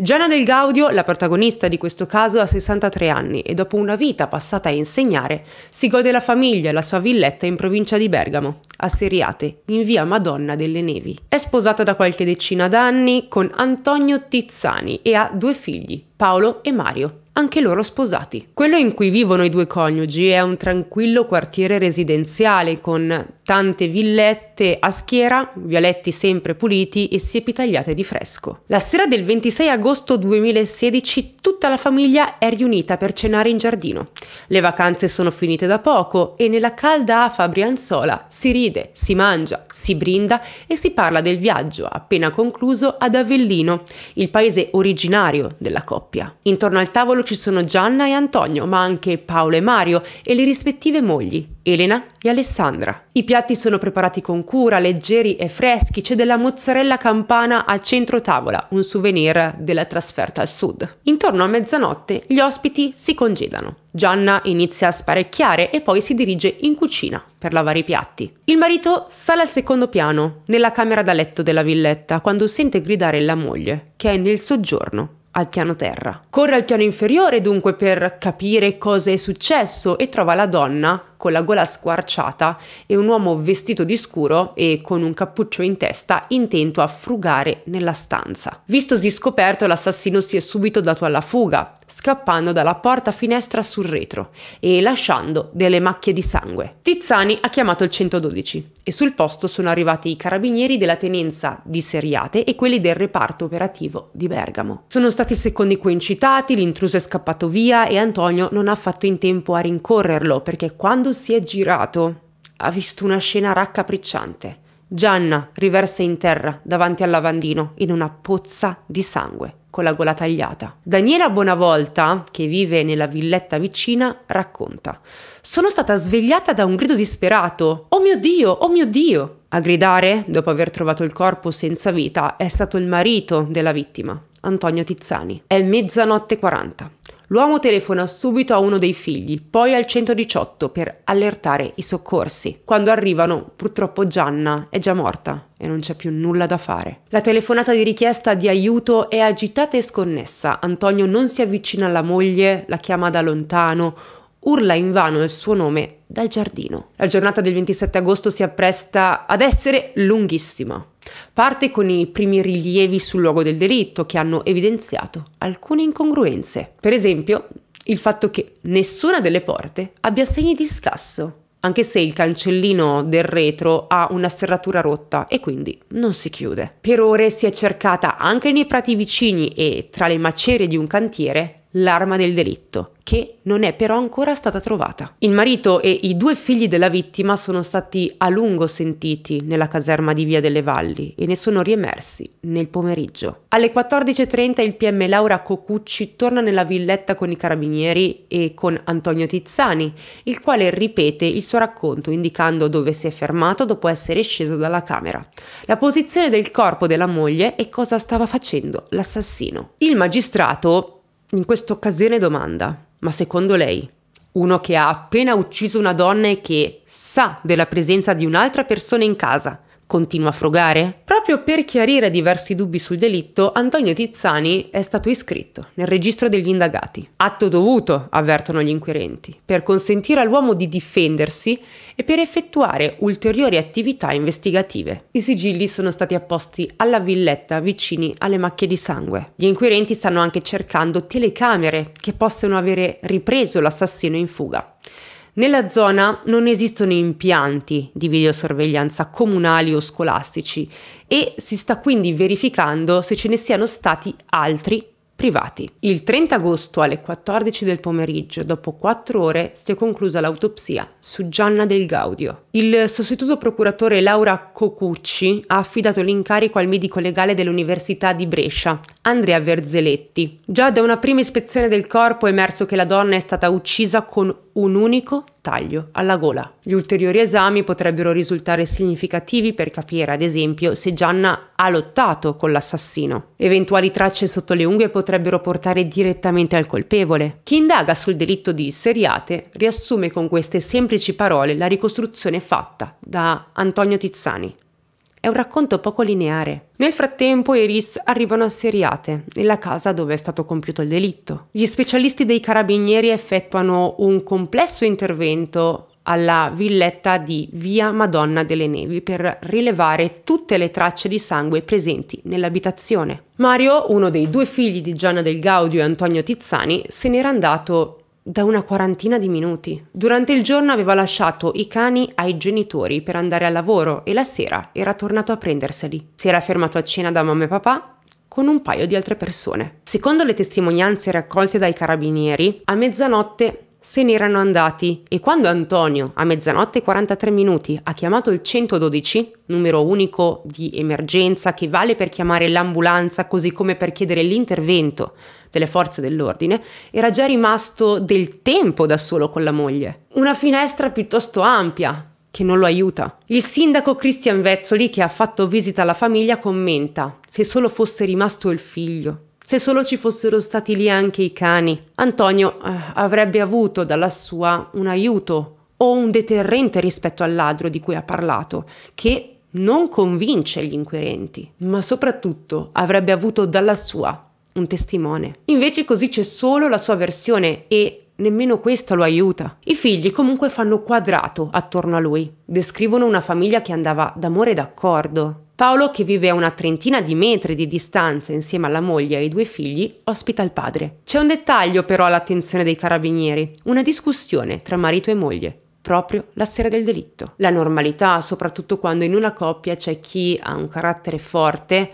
Gianna Del Gaudio, la protagonista di questo caso, ha 63 anni e dopo una vita passata a insegnare, si gode la famiglia e la sua villetta in provincia di Bergamo, a Seriate, in via Madonna delle Nevi. È sposata da qualche decina d'anni con Antonio Tizzani e ha due figli, Paolo e Mario, anche loro sposati. Quello in cui vivono i due coniugi è un tranquillo quartiere residenziale con tante villette a schiera, vialetti sempre puliti e siepi tagliate di fresco. La sera del 26 agosto 2016 tutta la famiglia è riunita per cenare in giardino. Le vacanze sono finite da poco e nella calda afa brianzola si ride, si mangia, si brinda e si parla del viaggio appena concluso ad Avellino, il paese originario della coppia. Intorno al tavolo ci sono Gianna e Antonio, ma anche Paolo e Mario e le rispettive mogli, Elena e Alessandra. I piatti sono preparati con cura, leggeri e freschi, c'è della mozzarella campana a centro tavola, un souvenir della trasferta al sud. Intorno a mezzanotte gli ospiti si congedano. Gianna inizia a sparecchiare e poi si dirige in cucina per lavare i piatti. Il marito sale al secondo piano, nella camera da letto della villetta, quando sente gridare la moglie, che è nel soggiorno al piano terra. Corre al piano inferiore dunque per capire cosa è successo e trova la donna con la gola squarciata e un uomo vestito di scuro e con un cappuccio in testa intento a frugare nella stanza. Vistosi scoperto, l'assassino si è subito dato alla fuga, scappando dalla porta finestra sul retro e lasciando delle macchie di sangue. Tizzani ha chiamato il 112 e sul posto sono arrivati i carabinieri della tenenza di Seriate e quelli del reparto operativo di Bergamo. Sono stati i secondi coincitati, l'intruso è scappato via e Antonio non ha fatto in tempo a rincorrerlo perché quando quando si è girato, ha visto una scena raccapricciante. Gianna riversa in terra davanti al lavandino in una pozza di sangue con la gola tagliata. Daniela Bonavolta, che vive nella villetta vicina, racconta: Sono stata svegliata da un grido disperato. Oh mio Dio, oh mio Dio! A gridare, dopo aver trovato il corpo senza vita, è stato il marito della vittima, Antonio Tizzani. È mezzanotte 40. L'uomo telefona subito a uno dei figli, poi al 118 per allertare i soccorsi. Quando arrivano, purtroppo Gianna è già morta e non c'è più nulla da fare. La telefonata di richiesta di aiuto è agitata e sconnessa. Antonio non si avvicina alla moglie, la chiama da lontano, urla invano il suo nome dal giardino. La giornata del 27 agosto si appresta ad essere lunghissima. Parte con i primi rilievi sul luogo del delitto che hanno evidenziato alcune incongruenze. Per esempio, il fatto che nessuna delle porte abbia segni di scasso, anche se il cancellino del retro ha una serratura rotta e quindi non si chiude. Per ore si è cercata anche nei prati vicini e tra le macerie di un cantiere l'arma del delitto, che non è però ancora stata trovata. Il marito e i due figli della vittima sono stati a lungo sentiti nella caserma di Via delle Valli e ne sono riemersi nel pomeriggio. Alle 14.30 il PM Laura Cocucci torna nella villetta con i carabinieri e con Antonio Tizzani, il quale ripete il suo racconto indicando dove si è fermato dopo essere sceso dalla camera, la posizione del corpo della moglie e cosa stava facendo l'assassino. Il magistrato in questa occasione domanda, ma secondo lei, uno che ha appena ucciso una donna e che sa della presenza di un'altra persona in casa, continua a frugare? Proprio per chiarire diversi dubbi sul delitto, Antonio Tizzani è stato iscritto nel registro degli indagati. Atto dovuto, avvertono gli inquirenti, per consentire all'uomo di difendersi e per effettuare ulteriori attività investigative. I sigilli sono stati apposti alla villetta vicini alle macchie di sangue. Gli inquirenti stanno anche cercando telecamere che possano avere ripreso l'assassino in fuga. Nella zona non esistono impianti di videosorveglianza comunali o scolastici e si sta quindi verificando se ce ne siano stati altri privati. Il 30 agosto alle 14 del pomeriggio, dopo 4 ore, si è conclusa l'autopsia su Gianna Del Gaudio. Il sostituto procuratore Laura Cocucci ha affidato l'incarico al medico legale dell'Università di Brescia, Andrea Verzeletti. Già da una prima ispezione del corpo è emerso che la donna è stata uccisa con un unico taglio alla gola. Gli ulteriori esami potrebbero risultare significativi per capire, ad esempio, se Gianna ha lottato con l'assassino. Eventuali tracce sotto le unghie potrebbero portare direttamente al colpevole. Chi indaga sul delitto di seriate riassume con queste semplici parole la ricostruzione fatta da Antonio Tizzani. È un racconto poco lineare. Nel frattempo i RIS arrivano Seriate, nella casa dove è stato compiuto il delitto. Gli specialisti dei carabinieri effettuano un complesso intervento alla villetta di Via Madonna delle Nevi per rilevare tutte le tracce di sangue presenti nell'abitazione. Mario, uno dei due figli di Gianna del Gaudio e Antonio Tizzani, se n'era andato da una quarantina di minuti. Durante il giorno aveva lasciato i cani ai genitori per andare al lavoro e la sera era tornato a prenderseli. Si era fermato a cena da mamma e papà con un paio di altre persone. Secondo le testimonianze raccolte dai carabinieri, a mezzanotte se n'erano andati e quando Antonio a mezzanotte e 43 minuti ha chiamato il 112, numero unico di emergenza che vale per chiamare l'ambulanza così come per chiedere l'intervento delle forze dell'ordine, era già rimasto del tempo da solo con la moglie. Una finestra piuttosto ampia, che non lo aiuta. Il sindaco Christian Vezzoli, che ha fatto visita alla famiglia, commenta: Se solo fosse rimasto il figlio, se solo ci fossero stati lì anche i cani, Antonio eh, avrebbe avuto dalla sua un aiuto o un deterrente rispetto al ladro di cui ha parlato, che non convince gli inquirenti, ma soprattutto avrebbe avuto dalla sua un testimone. Invece così c'è solo la sua versione e nemmeno questa lo aiuta. I figli comunque fanno quadrato attorno a lui. Descrivono una famiglia che andava d'amore e d'accordo. Paolo, che vive a una trentina di metri di distanza insieme alla moglie e ai due figli, ospita il padre. C'è un dettaglio però all'attenzione dei carabinieri, una discussione tra marito e moglie proprio la sera del delitto. La normalità, soprattutto quando in una coppia c'è chi ha un carattere forte,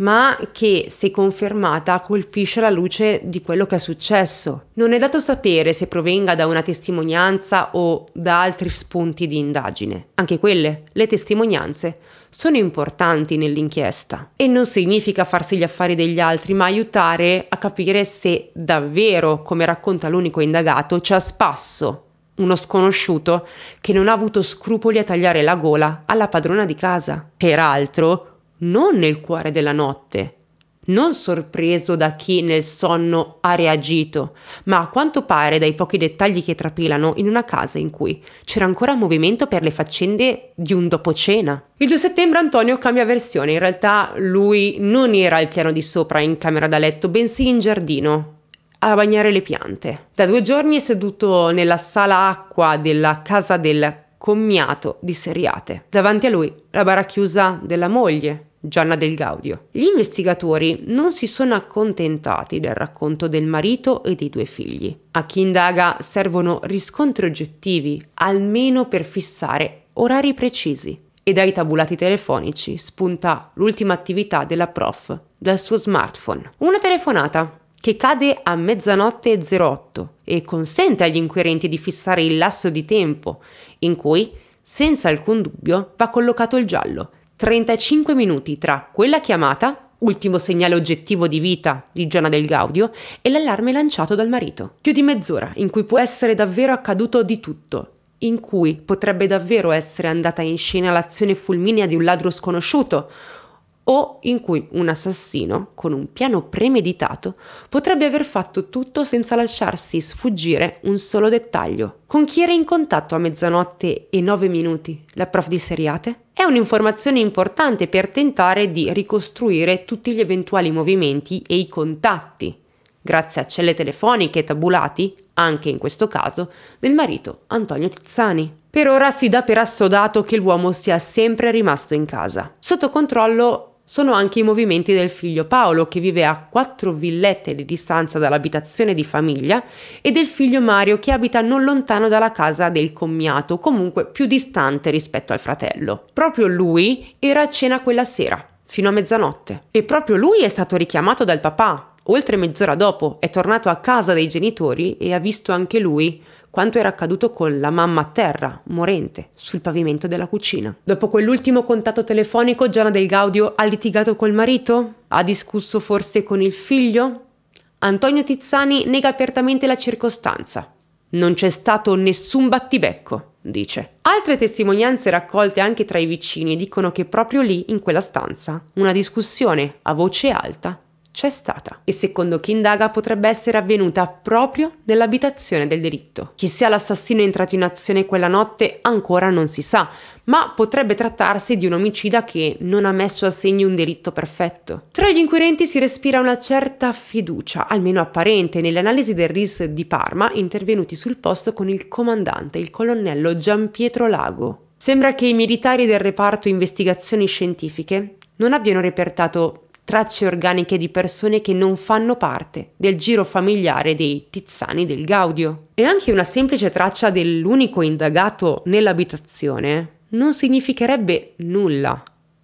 ma che, se confermata, colpisce la luce di quello che è successo. Non è dato sapere se provenga da una testimonianza o da altri spunti di indagine. Anche quelle, le testimonianze, sono importanti nell'inchiesta e non significa farsi gli affari degli altri, ma aiutare a capire se davvero, come racconta l'unico indagato, c'è a spasso uno sconosciuto che non ha avuto scrupoli a tagliare la gola alla padrona di casa. Peraltro, non nel cuore della notte, non sorpreso da chi nel sonno ha reagito, ma a quanto pare dai pochi dettagli che trapelano in una casa in cui c'era ancora movimento per le faccende di un dopo cena. Il 2 settembre Antonio cambia versione, in realtà lui non era al piano di sopra in camera da letto, bensì in giardino a bagnare le piante. Da due giorni è seduto nella sala acqua della casa del commiato di Seriate. Davanti a lui la bara chiusa della moglie, Gianna del Gaudio. Gli investigatori non si sono accontentati del racconto del marito e dei due figli. A chi indaga servono riscontri oggettivi, almeno per fissare orari precisi. E dai tabulati telefonici spunta l'ultima attività della prof dal suo smartphone. Una telefonata che cade a mezzanotte 08 e consente agli inquirenti di fissare il lasso di tempo in cui, senza alcun dubbio, va collocato il giallo 35 minuti tra quella chiamata ultimo segnale oggettivo di vita di Giana del Gaudio, e l'allarme lanciato dal marito. Più di mezz'ora in cui può essere davvero accaduto di tutto, in cui potrebbe davvero essere andata in scena l'azione fulminea di un ladro sconosciuto, o in cui un assassino, con un piano premeditato, potrebbe aver fatto tutto senza lasciarsi sfuggire un solo dettaglio. Con chi era in contatto a mezzanotte e 9 minuti la prof di seriate? È un'informazione importante per tentare di ricostruire tutti gli eventuali movimenti e i contatti, grazie a celle telefoniche e tabulati, anche in questo caso, del marito Antonio Tizzani. Per ora si dà per assodato che l'uomo sia sempre rimasto in casa. Sotto controllo sono anche i movimenti del figlio Paolo, che vive a quattro villette di distanza dall'abitazione di famiglia, e del figlio Mario, che abita non lontano dalla casa del commiato, comunque più distante rispetto al fratello. Proprio lui era a cena quella sera, fino a mezzanotte. E proprio lui è stato richiamato dal papà. Oltre mezz'ora dopo è tornato a casa dei genitori e ha visto anche lui quanto era accaduto con la mamma a terra, morente, sul pavimento della cucina. Dopo quell'ultimo contatto telefonico, Gianna Del Gaudio ha litigato col marito? Ha discusso forse con il figlio? Antonio Tizzani nega apertamente la circostanza. Non c'è stato nessun battibecco, dice. Altre testimonianze raccolte anche tra i vicini dicono che proprio lì, in quella stanza, una discussione a voce alta c'è stata e secondo chi indaga potrebbe essere avvenuta proprio nell'abitazione del delitto. Chi sia l'assassino entrato in azione quella notte ancora non si sa, ma potrebbe trattarsi di un omicida che non ha messo a segno un delitto perfetto. Tra gli inquirenti si respira una certa fiducia, almeno apparente, nelle analisi del RIS di Parma intervenuti sul posto con il comandante, il colonnello Gian Lago. Sembra che i militari del reparto investigazioni scientifiche non abbiano repertato tracce organiche di persone che non fanno parte del giro familiare dei Tizzani del Gaudio. E anche una semplice traccia dell'unico indagato nell'abitazione non significherebbe nulla.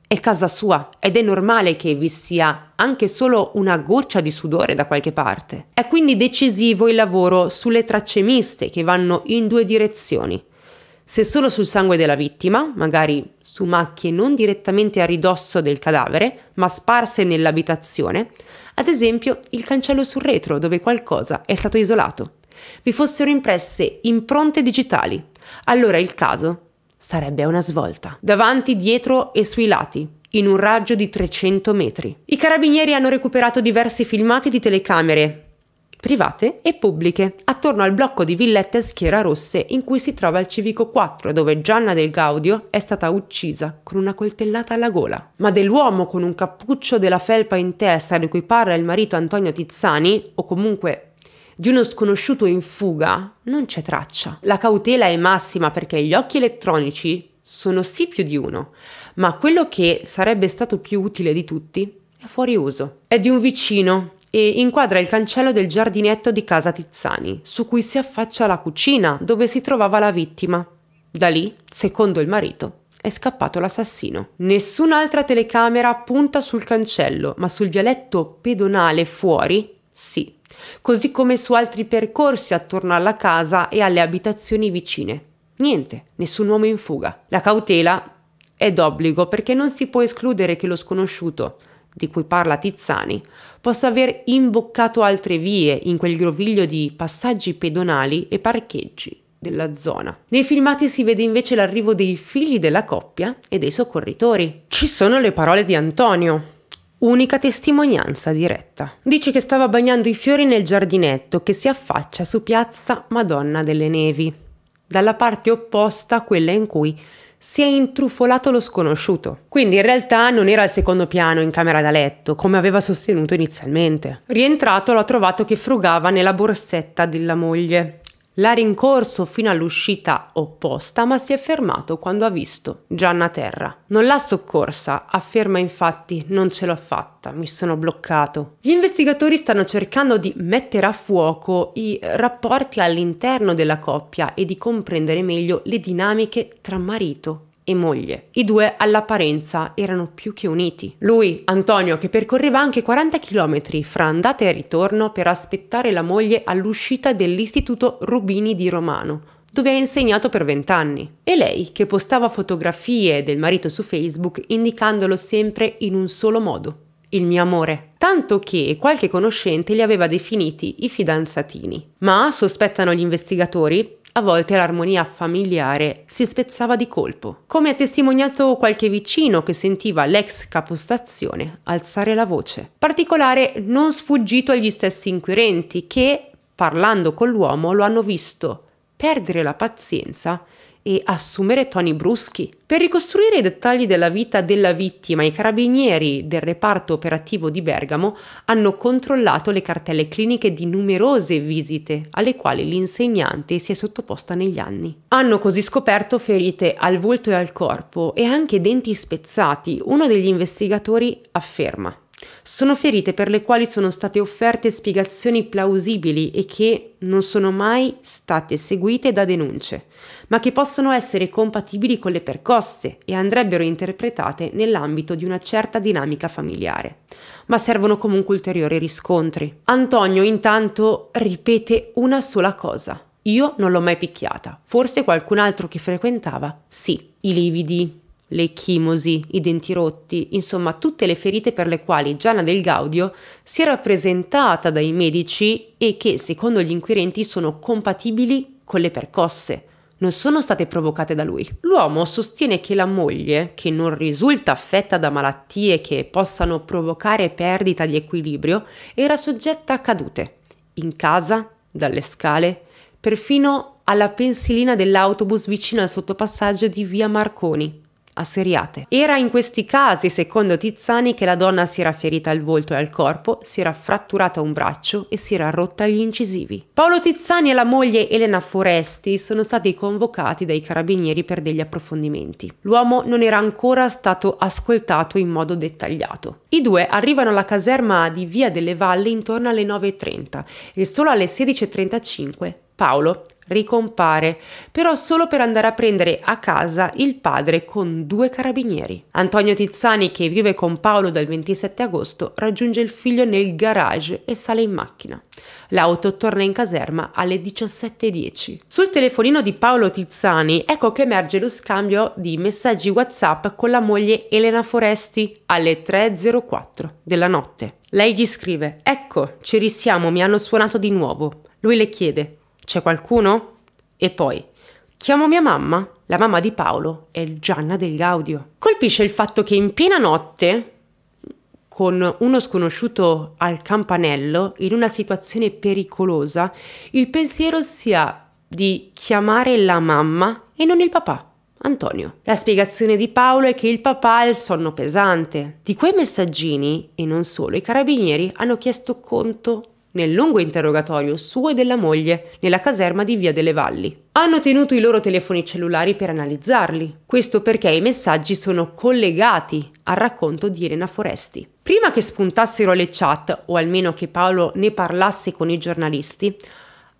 È casa sua ed è normale che vi sia anche solo una goccia di sudore da qualche parte. È quindi decisivo il lavoro sulle tracce miste che vanno in due direzioni se solo sul sangue della vittima, magari su macchie non direttamente a ridosso del cadavere, ma sparse nell'abitazione, ad esempio il cancello sul retro dove qualcosa è stato isolato, vi fossero impresse impronte digitali, allora il caso sarebbe una svolta. Davanti, dietro e sui lati, in un raggio di 300 metri. I carabinieri hanno recuperato diversi filmati di telecamere private e pubbliche, attorno al blocco di villette a schiera rosse in cui si trova il civico 4 dove Gianna del Gaudio è stata uccisa con una coltellata alla gola. Ma dell'uomo con un cappuccio della felpa in testa di cui parla il marito Antonio Tizzani, o comunque di uno sconosciuto in fuga, non c'è traccia. La cautela è massima perché gli occhi elettronici sono sì più di uno, ma quello che sarebbe stato più utile di tutti è fuori uso. È di un vicino e inquadra il cancello del giardinetto di casa Tizzani, su cui si affaccia la cucina dove si trovava la vittima. Da lì, secondo il marito, è scappato l'assassino. Nessun'altra telecamera punta sul cancello, ma sul vialetto pedonale fuori, sì, così come su altri percorsi attorno alla casa e alle abitazioni vicine. Niente, nessun uomo in fuga. La cautela è d'obbligo perché non si può escludere che lo sconosciuto di cui parla Tizzani, possa aver imboccato altre vie in quel groviglio di passaggi pedonali e parcheggi della zona. Nei filmati si vede invece l'arrivo dei figli della coppia e dei soccorritori. Ci sono le parole di Antonio. Unica testimonianza diretta. Dice che stava bagnando i fiori nel giardinetto che si affaccia su piazza Madonna delle Nevi, dalla parte opposta a quella in cui si è intrufolato lo sconosciuto. Quindi in realtà non era al secondo piano in camera da letto, come aveva sostenuto inizialmente. Rientrato l'ho trovato che frugava nella borsetta della moglie. L'ha rincorso fino all'uscita opposta, ma si è fermato quando ha visto Gianna Terra. Non l'ha soccorsa, afferma infatti non ce l'ho fatta, mi sono bloccato. Gli investigatori stanno cercando di mettere a fuoco i rapporti all'interno della coppia e di comprendere meglio le dinamiche tra marito e moglie. I due all'apparenza erano più che uniti. Lui, Antonio, che percorreva anche 40 km fra andata e ritorno per aspettare la moglie all'uscita dell'istituto Rubini di Romano, dove ha insegnato per vent'anni. E lei, che postava fotografie del marito su Facebook indicandolo sempre in un solo modo, il mio amore, tanto che qualche conoscente li aveva definiti i fidanzatini. Ma, sospettano gli investigatori, a volte l'armonia familiare si spezzava di colpo, come ha testimoniato qualche vicino che sentiva l'ex capostazione alzare la voce. Particolare non sfuggito agli stessi inquirenti che, parlando con l'uomo, lo hanno visto perdere la pazienza e assumere toni bruschi. Per ricostruire i dettagli della vita della vittima, i carabinieri del reparto operativo di Bergamo hanno controllato le cartelle cliniche di numerose visite alle quali l'insegnante si è sottoposta negli anni. Hanno così scoperto ferite al volto e al corpo e anche denti spezzati, uno degli investigatori afferma. Sono ferite per le quali sono state offerte spiegazioni plausibili e che non sono mai state seguite da denunce, ma che possono essere compatibili con le percosse e andrebbero interpretate nell'ambito di una certa dinamica familiare. Ma servono comunque ulteriori riscontri. Antonio intanto ripete una sola cosa. Io non l'ho mai picchiata, forse qualcun altro che frequentava sì. I lividi, le chimosi, i denti rotti, insomma tutte le ferite per le quali Gianna del Gaudio si era presentata dai medici e che, secondo gli inquirenti, sono compatibili con le percosse. Non sono state provocate da lui. L'uomo sostiene che la moglie, che non risulta affetta da malattie che possano provocare perdita di equilibrio, era soggetta a cadute, in casa, dalle scale, perfino alla pensilina dell'autobus vicino al sottopassaggio di via Marconi, assediate. Era in questi casi, secondo Tizzani, che la donna si era ferita al volto e al corpo, si era fratturata un braccio e si era rotta gli incisivi. Paolo Tizzani e la moglie Elena Foresti sono stati convocati dai carabinieri per degli approfondimenti. L'uomo non era ancora stato ascoltato in modo dettagliato. I due arrivano alla caserma di Via delle Valle intorno alle 9.30 e solo alle 16.35 Paolo ricompare, però solo per andare a prendere a casa il padre con due carabinieri. Antonio Tizzani, che vive con Paolo dal 27 agosto, raggiunge il figlio nel garage e sale in macchina. L'auto torna in caserma alle 17.10. Sul telefonino di Paolo Tizzani ecco che emerge lo scambio di messaggi WhatsApp con la moglie Elena Foresti alle 3.04 della notte. Lei gli scrive: Ecco, ci risiamo, mi hanno suonato di nuovo. Lui le chiede: c'è qualcuno? E poi, chiamo mia mamma? La mamma di Paolo è Gianna del Gaudio. Colpisce il fatto che in piena notte, con uno sconosciuto al campanello, in una situazione pericolosa, il pensiero sia di chiamare la mamma e non il papà. Antonio. La spiegazione di Paolo è che il papà ha il sonno pesante. Di quei messaggini, e non solo, i carabinieri hanno chiesto conto nel lungo interrogatorio suo e della moglie nella caserma di Via delle Valli. Hanno tenuto i loro telefoni cellulari per analizzarli, questo perché i messaggi sono collegati al racconto di Elena Foresti. Prima che spuntassero le chat, o almeno che Paolo ne parlasse con i giornalisti,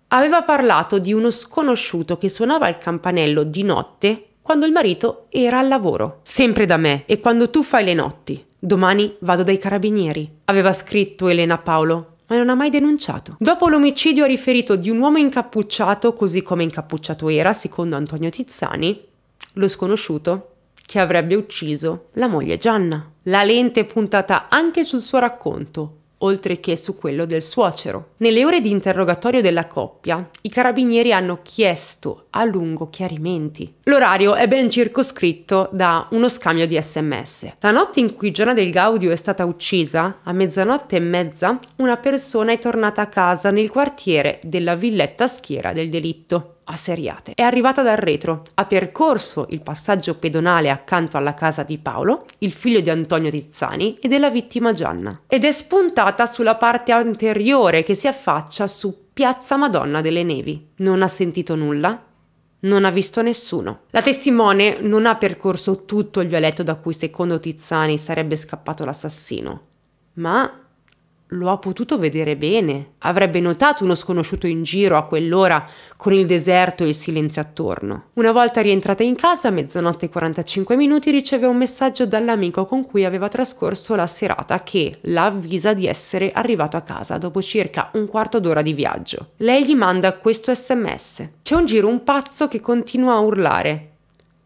aveva parlato di uno sconosciuto che suonava il campanello di notte quando il marito era al lavoro. Sempre da me e quando tu fai le notti. Domani vado dai carabinieri. Aveva scritto Elena Paolo ma non ha mai denunciato. Dopo l'omicidio ha riferito di un uomo incappucciato, così come incappucciato era, secondo Antonio Tizzani, lo sconosciuto che avrebbe ucciso la moglie Gianna. La lente è puntata anche sul suo racconto, oltre che su quello del suocero. Nelle ore di interrogatorio della coppia, i carabinieri hanno chiesto a lungo chiarimenti. L'orario è ben circoscritto da uno scambio di sms. La notte in cui Gianna del Gaudio è stata uccisa, a mezzanotte e mezza, una persona è tornata a casa nel quartiere della Villetta Schiera del delitto asseriate. È arrivata dal retro, ha percorso il passaggio pedonale accanto alla casa di Paolo, il figlio di Antonio Tizzani e della vittima Gianna, ed è spuntata sulla parte anteriore che si affaccia su Piazza Madonna delle Nevi. Non ha sentito nulla, non ha visto nessuno. La testimone non ha percorso tutto il vialetto da cui secondo Tizzani sarebbe scappato l'assassino, ma lo ha potuto vedere bene. Avrebbe notato uno sconosciuto in giro a quell'ora con il deserto e il silenzio attorno. Una volta rientrata in casa, a mezzanotte e 45 minuti, riceve un messaggio dall'amico con cui aveva trascorso la serata che la avvisa di essere arrivato a casa dopo circa un quarto d'ora di viaggio. Lei gli manda questo sms. C'è un giro un pazzo che continua a urlare.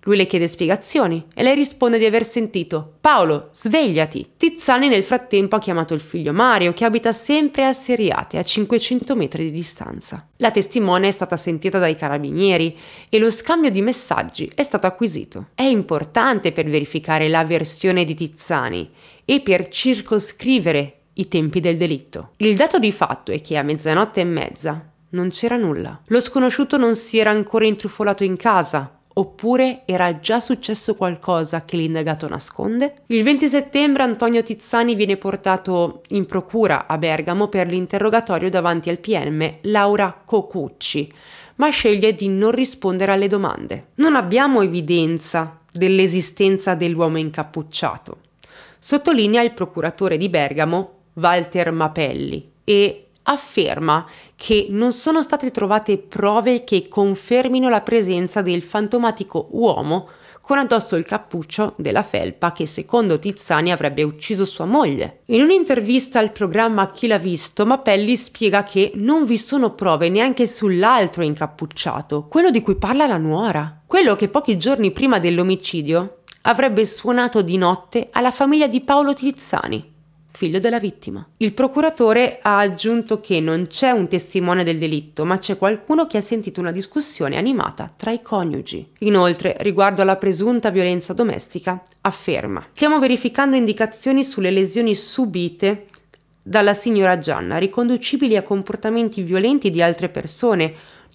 Lui le chiede spiegazioni e lei risponde di aver sentito Paolo, svegliati! Tizzani nel frattempo ha chiamato il figlio Mario, che abita sempre a Seriate, a 500 metri di distanza. La testimone è stata sentita dai carabinieri e lo scambio di messaggi è stato acquisito. È importante per verificare la versione di Tizzani e per circoscrivere i tempi del delitto. Il dato di fatto è che a mezzanotte e mezza non c'era nulla. Lo sconosciuto non si era ancora intrufolato in casa, Oppure era già successo qualcosa che l'indagato nasconde? Il 20 settembre Antonio Tizzani viene portato in procura a Bergamo per l'interrogatorio davanti al PM Laura Cocucci, ma sceglie di non rispondere alle domande. Non abbiamo evidenza dell'esistenza dell'uomo incappucciato, sottolinea il procuratore di Bergamo Walter Mapelli e afferma che non sono state trovate prove che confermino la presenza del fantomatico uomo con addosso il cappuccio della felpa che secondo Tizzani avrebbe ucciso sua moglie. In un'intervista al programma Chi l'ha visto, Mappelli spiega che non vi sono prove neanche sull'altro incappucciato, quello di cui parla la nuora, quello che pochi giorni prima dell'omicidio avrebbe suonato di notte alla famiglia di Paolo Tizzani figlio della vittima. Il procuratore ha aggiunto che non c'è un testimone del delitto, ma c'è qualcuno che ha sentito una discussione animata tra i coniugi. Inoltre, riguardo alla presunta violenza domestica, afferma: Stiamo verificando indicazioni sulle lesioni subite dalla signora Gianna, riconducibili a comportamenti violenti di altre persone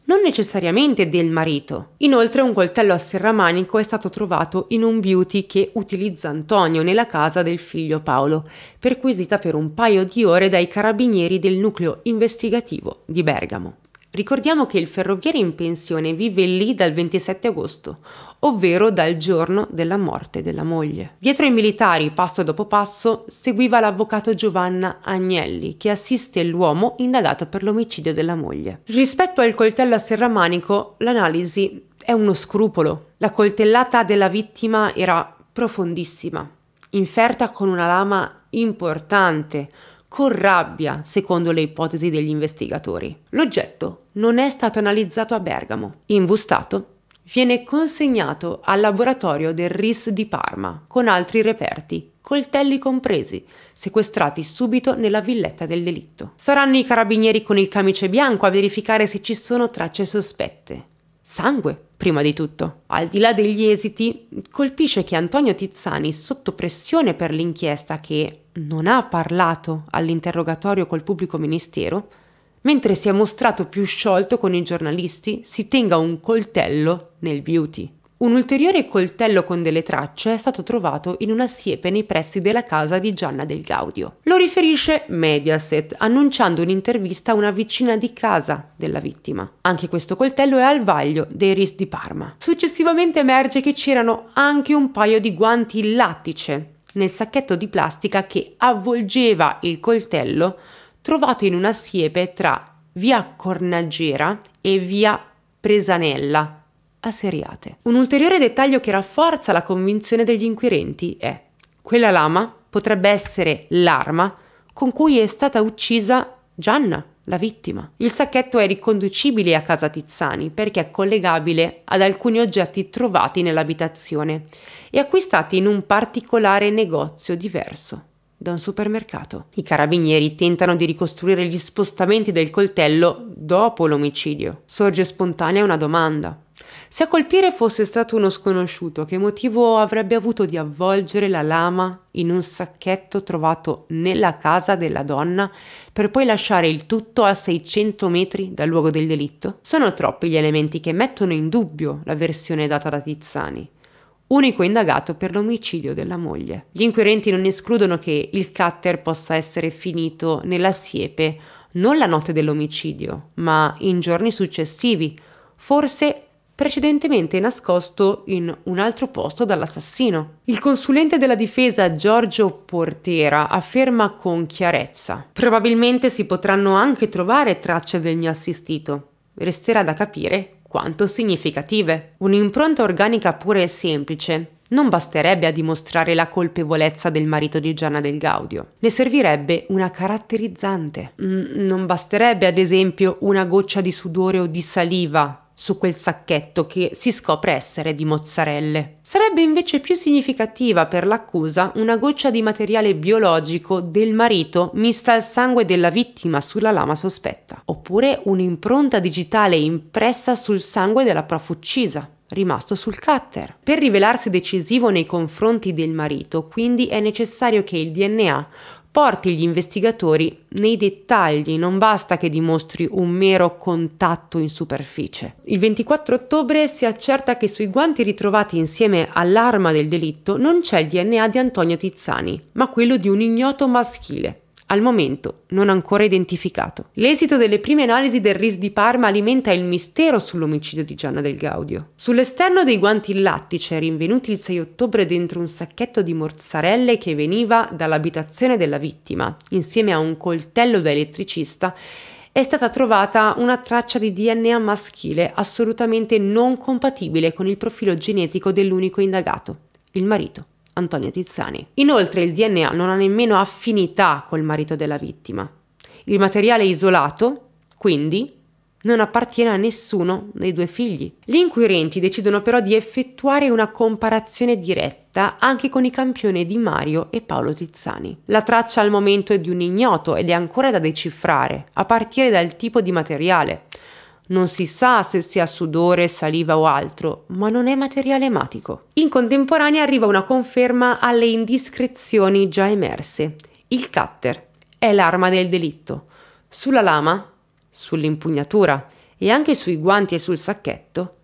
non necessariamente del marito. Inoltre un coltello a serramanico è stato trovato in un beauty che utilizza Antonio nella casa del figlio Paolo, perquisita per un paio di ore dai carabinieri del nucleo investigativo di Bergamo. Ricordiamo che il ferroviere in pensione vive lì dal 27 agosto, ovvero dal giorno della morte della moglie. Dietro i militari, passo dopo passo, seguiva l'avvocato Giovanna Agnelli, che assiste l'uomo indagato per l'omicidio della moglie. Rispetto al coltello a serramanico, l'analisi è uno scrupolo. La coltellata della vittima era profondissima, inferta con una lama importante, con rabbia, secondo le ipotesi degli investigatori. L'oggetto non è stato analizzato a Bergamo, imbustato viene consegnato al laboratorio del RIS di Parma con altri reperti, coltelli compresi, sequestrati subito nella villetta del delitto. Saranno i carabinieri con il camice bianco a verificare se ci sono tracce sospette. Sangue, prima di tutto. Al di là degli esiti, colpisce che Antonio Tizzani, sotto pressione per l'inchiesta che non ha parlato all'interrogatorio col pubblico ministero, mentre si è mostrato più sciolto con i giornalisti, si tenga un coltello nel beauty. Un ulteriore coltello con delle tracce è stato trovato in una siepe nei pressi della casa di Gianna del Gaudio. Lo riferisce Mediaset, annunciando un'intervista a una vicina di casa della vittima. Anche questo coltello è al vaglio dei RIS di Parma. Successivamente emerge che c'erano anche un paio di guanti lattice nel sacchetto di plastica che avvolgeva il coltello trovato in una siepe tra via Cornagera e via Presanella a Seriate. Un ulteriore dettaglio che rafforza la convinzione degli inquirenti è quella lama potrebbe essere l'arma con cui è stata uccisa Gianna, la vittima. Il sacchetto è riconducibile a casa Tizzani perché è collegabile ad alcuni oggetti trovati nell'abitazione e acquistati in un particolare negozio diverso da un supermercato. I carabinieri tentano di ricostruire gli spostamenti del coltello dopo l'omicidio. Sorge spontanea una domanda. Se a colpire fosse stato uno sconosciuto, che motivo avrebbe avuto di avvolgere la lama in un sacchetto trovato nella casa della donna per poi lasciare il tutto a 600 metri dal luogo del delitto? Sono troppi gli elementi che mettono in dubbio la versione data da Tizzani unico indagato per l'omicidio della moglie. Gli inquirenti non escludono che il cutter possa essere finito nella siepe non la notte dell'omicidio, ma in giorni successivi, forse precedentemente nascosto in un altro posto dall'assassino. Il consulente della difesa Giorgio Portera afferma con chiarezza: "Probabilmente si potranno anche trovare tracce del mio assistito. Resterà da capire quanto significative. Un'impronta organica pura e semplice non basterebbe a dimostrare la colpevolezza del marito di Gianna del Gaudio, ne servirebbe una caratterizzante. Mm, non basterebbe ad esempio una goccia di sudore o di saliva su quel sacchetto che si scopre essere di mozzarelle. Sarebbe invece più significativa per l'accusa una goccia di materiale biologico del marito mista al sangue della vittima sulla lama sospetta, oppure un'impronta digitale impressa sul sangue della prof uccisa rimasto sul cutter. Per rivelarsi decisivo nei confronti del marito, quindi è necessario che il DNA porti gli investigatori nei dettagli, non basta che dimostri un mero contatto in superficie. Il 24 ottobre si accerta che sui guanti ritrovati insieme all'arma del delitto non c'è il DNA di Antonio Tizzani, ma quello di un ignoto maschile al momento non ancora identificato. L'esito delle prime analisi del RIS di Parma alimenta il mistero sull'omicidio di Gianna del Gaudio. Sull'esterno dei guanti in lattice, rinvenuti il 6 ottobre dentro un sacchetto di mozzarelle che veniva dall'abitazione della vittima, insieme a un coltello da elettricista, è stata trovata una traccia di DNA maschile assolutamente non compatibile con il profilo genetico dell'unico indagato, il marito. Antonia Tizzani. Inoltre il DNA non ha nemmeno affinità col marito della vittima. Il materiale isolato, quindi, non appartiene a nessuno dei due figli. Gli inquirenti decidono però di effettuare una comparazione diretta anche con i campioni di Mario e Paolo Tizzani. La traccia al momento è di un ignoto ed è ancora da decifrare, a partire dal tipo di materiale, non si sa se sia sudore, saliva o altro, ma non è materiale ematico. In contemporanea arriva una conferma alle indiscrezioni già emerse. Il cutter è l'arma del delitto. Sulla lama, sull'impugnatura e anche sui guanti e sul sacchetto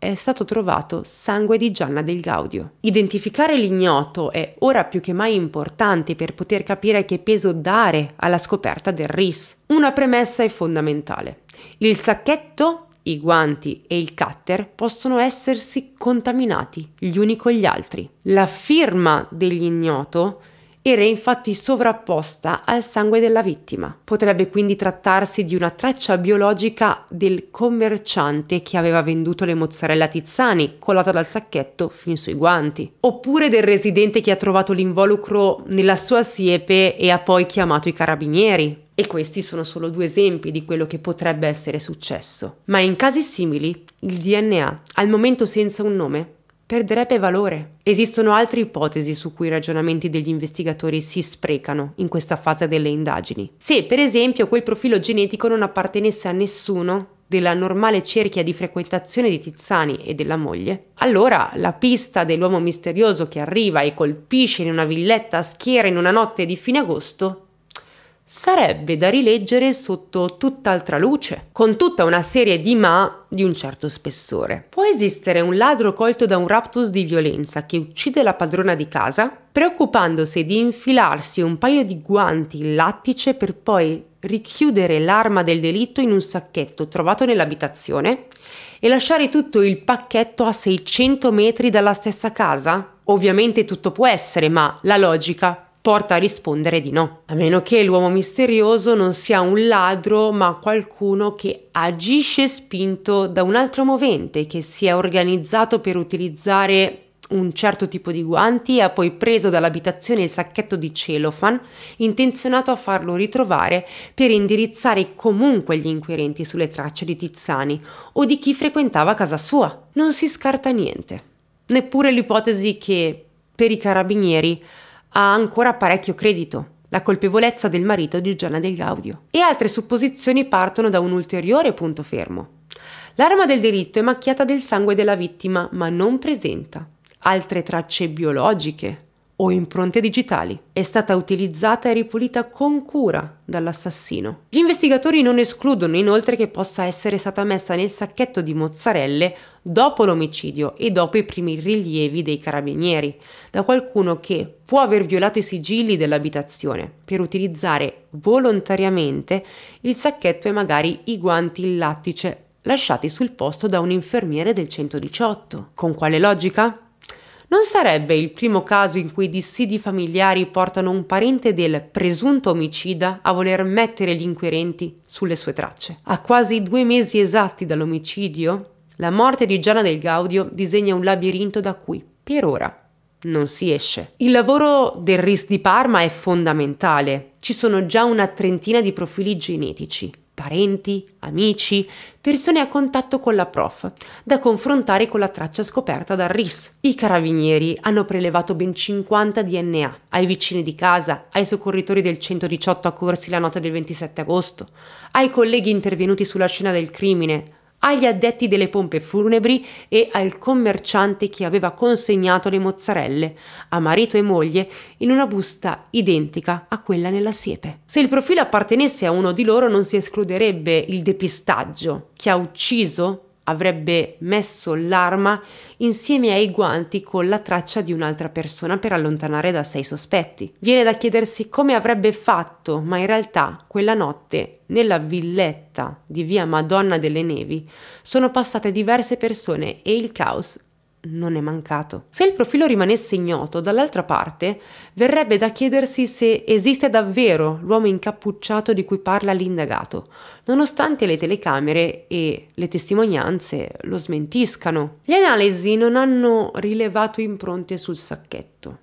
è stato trovato sangue di Gianna del Gaudio. Identificare l'ignoto è ora più che mai importante per poter capire che peso dare alla scoperta del RIS. Una premessa è fondamentale. Il sacchetto, i guanti e il cutter possono essersi contaminati gli uni con gli altri. La firma dell'ignoto era infatti sovrapposta al sangue della vittima. Potrebbe quindi trattarsi di una traccia biologica del commerciante che aveva venduto le mozzarella Tizzani, collata dal sacchetto fin sui guanti, oppure del residente che ha trovato l'involucro nella sua siepe e ha poi chiamato i carabinieri. E questi sono solo due esempi di quello che potrebbe essere successo. Ma in casi simili, il DNA, al momento senza un nome, perderebbe valore. Esistono altre ipotesi su cui i ragionamenti degli investigatori si sprecano in questa fase delle indagini. Se, per esempio, quel profilo genetico non appartenesse a nessuno della normale cerchia di frequentazione di Tizzani e della moglie, allora la pista dell'uomo misterioso che arriva e colpisce in una villetta a schiera in una notte di fine agosto sarebbe da rileggere sotto tutt'altra luce, con tutta una serie di ma di un certo spessore. Può esistere un ladro colto da un raptus di violenza che uccide la padrona di casa, preoccupandosi di infilarsi un paio di guanti in lattice per poi richiudere l'arma del delitto in un sacchetto trovato nell'abitazione e lasciare tutto il pacchetto a 600 metri dalla stessa casa? Ovviamente tutto può essere, ma la logica porta a rispondere di no, a meno che l'uomo misterioso non sia un ladro, ma qualcuno che agisce spinto da un altro movente che si è organizzato per utilizzare un certo tipo di guanti e ha poi preso dall'abitazione il sacchetto di celofan, intenzionato a farlo ritrovare per indirizzare comunque gli inquirenti sulle tracce di Tizzani o di chi frequentava casa sua. Non si scarta niente, neppure l'ipotesi che per i carabinieri ha ancora parecchio credito, la colpevolezza del marito di Gianna del Gaudio. E altre supposizioni partono da un ulteriore punto fermo. L'arma del delitto è macchiata del sangue della vittima, ma non presenta altre tracce biologiche o impronte digitali. È stata utilizzata e ripulita con cura dall'assassino. Gli investigatori non escludono inoltre che possa essere stata messa nel sacchetto di mozzarelle dopo l'omicidio e dopo i primi rilievi dei carabinieri, da qualcuno che può aver violato i sigilli dell'abitazione per utilizzare volontariamente il sacchetto e magari i guanti in lattice lasciati sul posto da un infermiere del 118. Con quale logica? Non sarebbe il primo caso in cui dissidi familiari portano un parente del presunto omicida a voler mettere gli inquirenti sulle sue tracce. A quasi due mesi esatti dall'omicidio, la morte di Giana del Gaudio disegna un labirinto da cui, per ora, non si esce. Il lavoro del RIS di Parma è fondamentale. Ci sono già una trentina di profili genetici, parenti, amici, persone a contatto con la prof, da confrontare con la traccia scoperta dal RIS. I carabinieri hanno prelevato ben 50 DNA ai vicini di casa, ai soccorritori del 118 accorsi la notte del 27 agosto, ai colleghi intervenuti sulla scena del crimine, agli addetti delle pompe funebri e al commerciante che aveva consegnato le mozzarelle, a marito e moglie, in una busta identica a quella nella siepe. Se il profilo appartenesse a uno di loro non si escluderebbe il depistaggio, che ha ucciso avrebbe messo l'arma insieme ai guanti con la traccia di un'altra persona per allontanare da sé i sospetti. Viene da chiedersi come avrebbe fatto, ma in realtà quella notte nella villetta di via Madonna delle Nevi sono passate diverse persone e il caos non è mancato. Se il profilo rimanesse ignoto, dall'altra parte verrebbe da chiedersi se esiste davvero l'uomo incappucciato di cui parla l'indagato, nonostante le telecamere e le testimonianze lo smentiscano. Le analisi non hanno rilevato impronte sul sacchetto,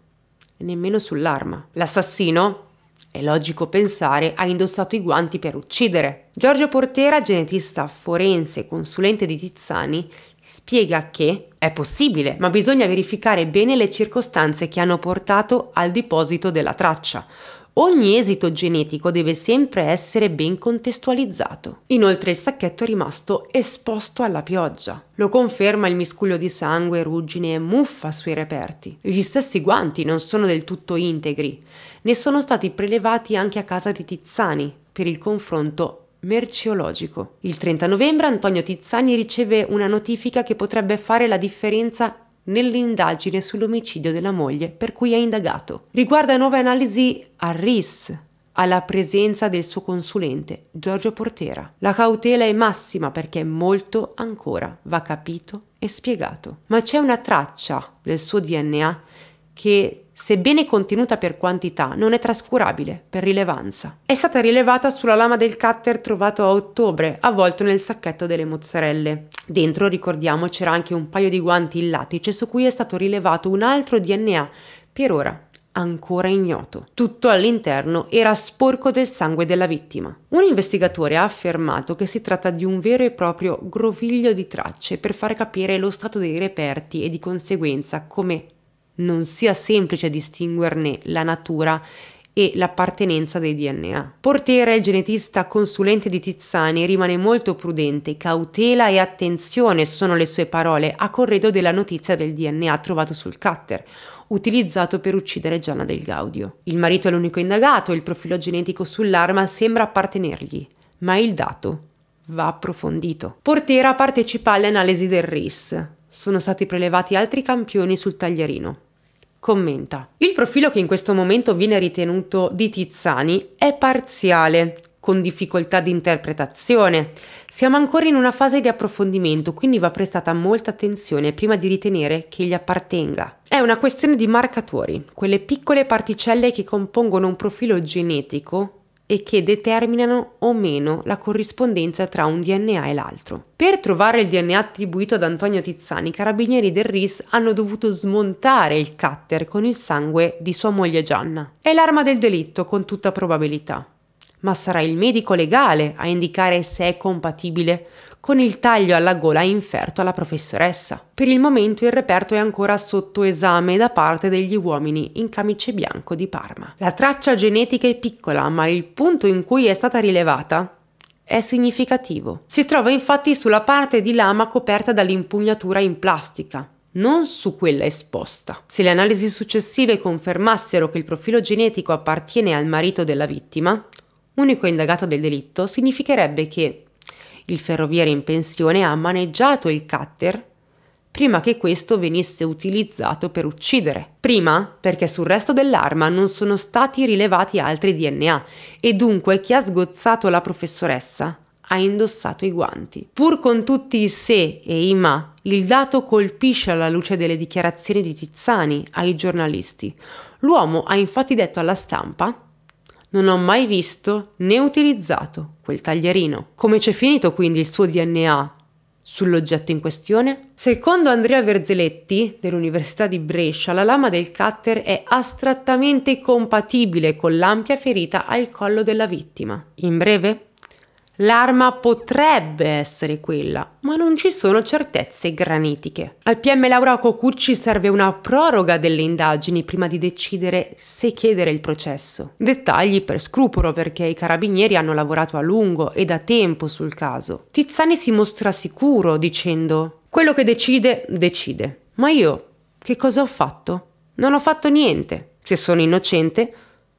nemmeno sull'arma. L'assassino, è logico pensare, ha indossato i guanti per uccidere. Giorgio Portera, genetista forense e consulente di Tizzani, spiega che è possibile, ma bisogna verificare bene le circostanze che hanno portato al deposito della traccia. Ogni esito genetico deve sempre essere ben contestualizzato. Inoltre il sacchetto è rimasto esposto alla pioggia. Lo conferma il miscuglio di sangue, ruggine e muffa sui reperti. Gli stessi guanti non sono del tutto integri. Ne sono stati prelevati anche a casa di Tizzani per il confronto merceologico. Il 30 novembre Antonio Tizzani riceve una notifica che potrebbe fare la differenza nell'indagine sull'omicidio della moglie per cui è indagato. Riguarda nuove analisi a RIS, alla presenza del suo consulente Giorgio Portera. La cautela è massima perché molto ancora va capito e spiegato. Ma c'è una traccia del suo DNA che sebbene contenuta per quantità, non è trascurabile per rilevanza. È stata rilevata sulla lama del cutter trovato a ottobre, avvolto nel sacchetto delle mozzarelle. Dentro, ricordiamo, c'era anche un paio di guanti in latice su cui è stato rilevato un altro DNA, per ora ancora ignoto. Tutto all'interno era sporco del sangue della vittima. Un investigatore ha affermato che si tratta di un vero e proprio groviglio di tracce per far capire lo stato dei reperti e di conseguenza come non sia semplice distinguerne la natura e l'appartenenza dei DNA. Portera, il genetista consulente di Tizzani, rimane molto prudente, cautela e attenzione sono le sue parole a corredo della notizia del DNA trovato sul cutter, utilizzato per uccidere Gianna del Gaudio. Il marito è l'unico indagato, il profilo genetico sull'arma sembra appartenergli, ma il dato va approfondito. Portera partecipa alle analisi del RIS. Sono stati prelevati altri campioni sul taglierino. Commenta. Il profilo che in questo momento viene ritenuto di Tizzani è parziale, con difficoltà di interpretazione. Siamo ancora in una fase di approfondimento, quindi va prestata molta attenzione prima di ritenere che gli appartenga. È una questione di marcatori, quelle piccole particelle che compongono un profilo genetico e che determinano o meno la corrispondenza tra un DNA e l'altro. Per trovare il DNA attribuito ad Antonio Tizzani, i carabinieri del RIS hanno dovuto smontare il cutter con il sangue di sua moglie Gianna. È l'arma del delitto con tutta probabilità, ma sarà il medico legale a indicare se è compatibile con il taglio alla gola inferto alla professoressa. Per il momento il reperto è ancora sotto esame da parte degli uomini in camice bianco di Parma. La traccia genetica è piccola, ma il punto in cui è stata rilevata è significativo. Si trova infatti sulla parte di lama coperta dall'impugnatura in plastica, non su quella esposta. Se le analisi successive confermassero che il profilo genetico appartiene al marito della vittima, unico indagato del delitto, significherebbe che il ferroviere in pensione ha maneggiato il cutter prima che questo venisse utilizzato per uccidere. Prima perché sul resto dell'arma non sono stati rilevati altri DNA e dunque chi ha sgozzato la professoressa ha indossato i guanti. Pur con tutti i se e i ma, il dato colpisce alla luce delle dichiarazioni di Tizzani ai giornalisti. L'uomo ha infatti detto alla stampa non ho mai visto né utilizzato quel taglierino. Come c'è finito quindi il suo DNA sull'oggetto in questione? Secondo Andrea Verzeletti dell'Università di Brescia, la lama del cutter è astrattamente compatibile con l'ampia ferita al collo della vittima. In breve, L'arma potrebbe essere quella, ma non ci sono certezze granitiche. Al PM Laura Cocucci serve una proroga delle indagini prima di decidere se chiedere il processo. Dettagli per scrupolo perché i carabinieri hanno lavorato a lungo e da tempo sul caso. Tizzani si mostra sicuro dicendo quello che decide, decide. Ma io che cosa ho fatto? Non ho fatto niente. Se sono innocente,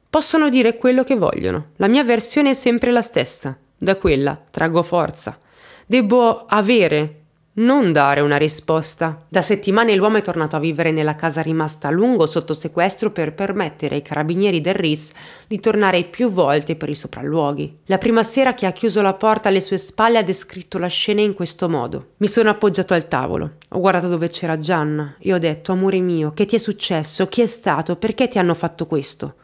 possono dire quello che vogliono. La mia versione è sempre la stessa. Da quella traggo forza. Devo avere, non dare una risposta. Da settimane l'uomo è tornato a vivere nella casa rimasta a lungo sotto sequestro per permettere ai carabinieri del RIS di tornare più volte per i sopralluoghi. La prima sera che ha chiuso la porta alle sue spalle ha descritto la scena in questo modo. Mi sono appoggiato al tavolo, ho guardato dove c'era Gianna e ho detto, amore mio, che ti è successo? Chi è stato? Perché ti hanno fatto questo?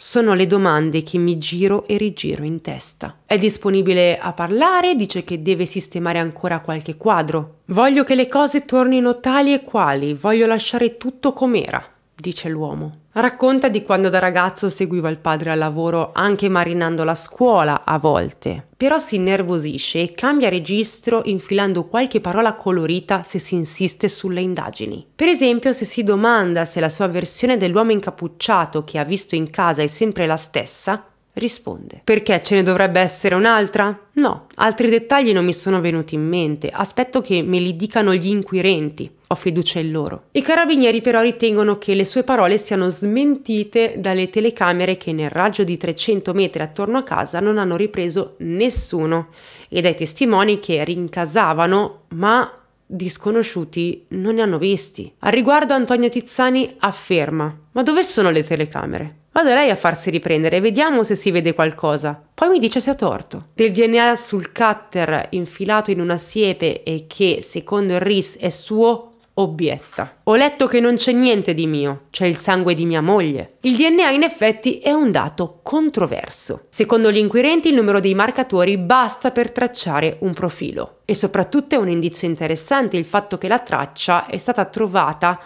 Sono le domande che mi giro e rigiro in testa. È disponibile a parlare, dice che deve sistemare ancora qualche quadro. Voglio che le cose tornino tali e quali, voglio lasciare tutto com'era, dice l'uomo. Racconta di quando da ragazzo seguiva il padre al lavoro anche marinando la scuola a volte, però si innervosisce e cambia registro infilando qualche parola colorita se si insiste sulle indagini. Per esempio se si domanda se la sua versione dell'uomo incappucciato che ha visto in casa è sempre la stessa, risponde. Perché ce ne dovrebbe essere un'altra? No, altri dettagli non mi sono venuti in mente, aspetto che me li dicano gli inquirenti. Ho fiducia in loro. I carabinieri però ritengono che le sue parole siano smentite dalle telecamere che nel raggio di 300 metri attorno a casa non hanno ripreso nessuno e dai testimoni che rincasavano ma disconosciuti non ne hanno visti. Al riguardo Antonio Tizzani afferma: Ma dove sono le telecamere? Vado a lei a farsi riprendere, e vediamo se si vede qualcosa. Poi mi dice se ha torto. Del DNA sul cutter infilato in una siepe e che, secondo il RIS, è suo, obietta. Ho letto che non c'è niente di mio, c'è il sangue di mia moglie. Il DNA in effetti è un dato controverso. Secondo gli inquirenti il numero dei marcatori basta per tracciare un profilo. E soprattutto è un indizio interessante il fatto che la traccia è stata trovata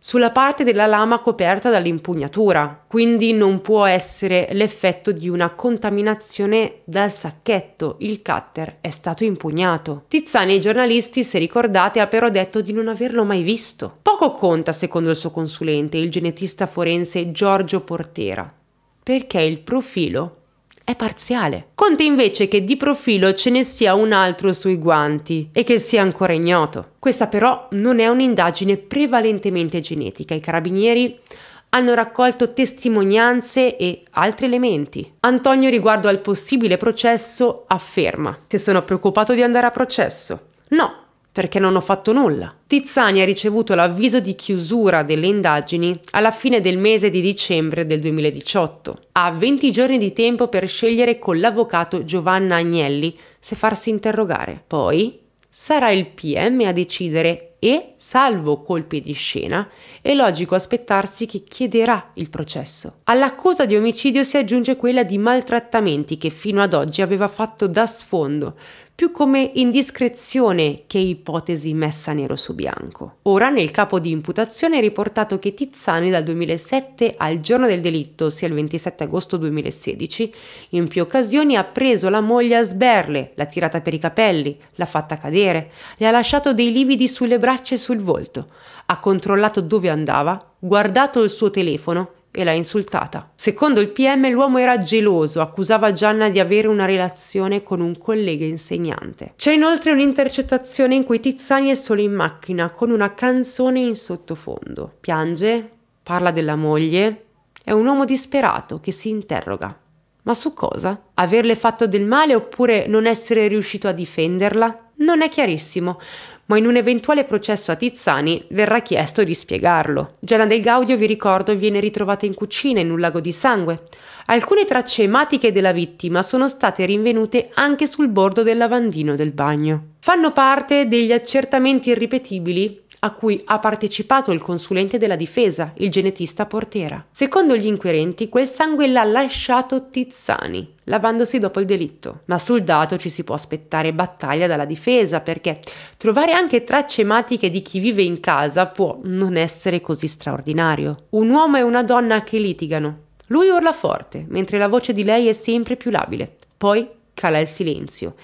sulla parte della lama coperta dall'impugnatura, quindi non può essere l'effetto di una contaminazione dal sacchetto, il cutter è stato impugnato. Tizzani ai giornalisti, se ricordate, ha però detto di non averlo mai visto. Poco conta, secondo il suo consulente, il genetista forense Giorgio Portera, perché il profilo è parziale. Conta invece che di profilo ce ne sia un altro sui guanti e che sia ancora ignoto. Questa però non è un'indagine prevalentemente genetica. I carabinieri hanno raccolto testimonianze e altri elementi. Antonio riguardo al possibile processo afferma se sono preoccupato di andare a processo. No, perché non ho fatto nulla. Tizzani ha ricevuto l'avviso di chiusura delle indagini alla fine del mese di dicembre del 2018. Ha 20 giorni di tempo per scegliere con l'avvocato Giovanna Agnelli se farsi interrogare. Poi sarà il PM a decidere e, salvo colpi di scena, è logico aspettarsi che chiederà il processo. All'accusa di omicidio si aggiunge quella di maltrattamenti che fino ad oggi aveva fatto da sfondo più come indiscrezione che ipotesi messa nero su bianco. Ora nel capo di imputazione è riportato che Tizzani dal 2007 al giorno del delitto, sia il 27 agosto 2016, in più occasioni ha preso la moglie a sberle, l'ha tirata per i capelli, l'ha fatta cadere, le ha lasciato dei lividi sulle braccia e sul volto, ha controllato dove andava, guardato il suo telefono e l'ha insultata. Secondo il PM l'uomo era geloso, accusava Gianna di avere una relazione con un collega insegnante. C'è inoltre un'intercettazione in cui Tizzani è solo in macchina con una canzone in sottofondo. Piange, parla della moglie, è un uomo disperato che si interroga. Ma su cosa? Averle fatto del male oppure non essere riuscito a difenderla? Non è chiarissimo, ma in un eventuale processo a Tizzani verrà chiesto di spiegarlo. Gianna del Gaudio, vi ricordo, viene ritrovata in cucina in un lago di sangue. Alcune tracce ematiche della vittima sono state rinvenute anche sul bordo del lavandino del bagno. Fanno parte degli accertamenti irripetibili a cui ha partecipato il consulente della difesa, il genetista Portera. Secondo gli inquirenti, quel sangue l'ha lasciato Tizzani, lavandosi dopo il delitto, ma sul dato ci si può aspettare battaglia dalla difesa perché trovare anche tracce ematiche di chi vive in casa può non essere così straordinario. Un uomo e una donna che litigano. Lui urla forte, mentre la voce di lei è sempre più labile. Poi cala il silenzio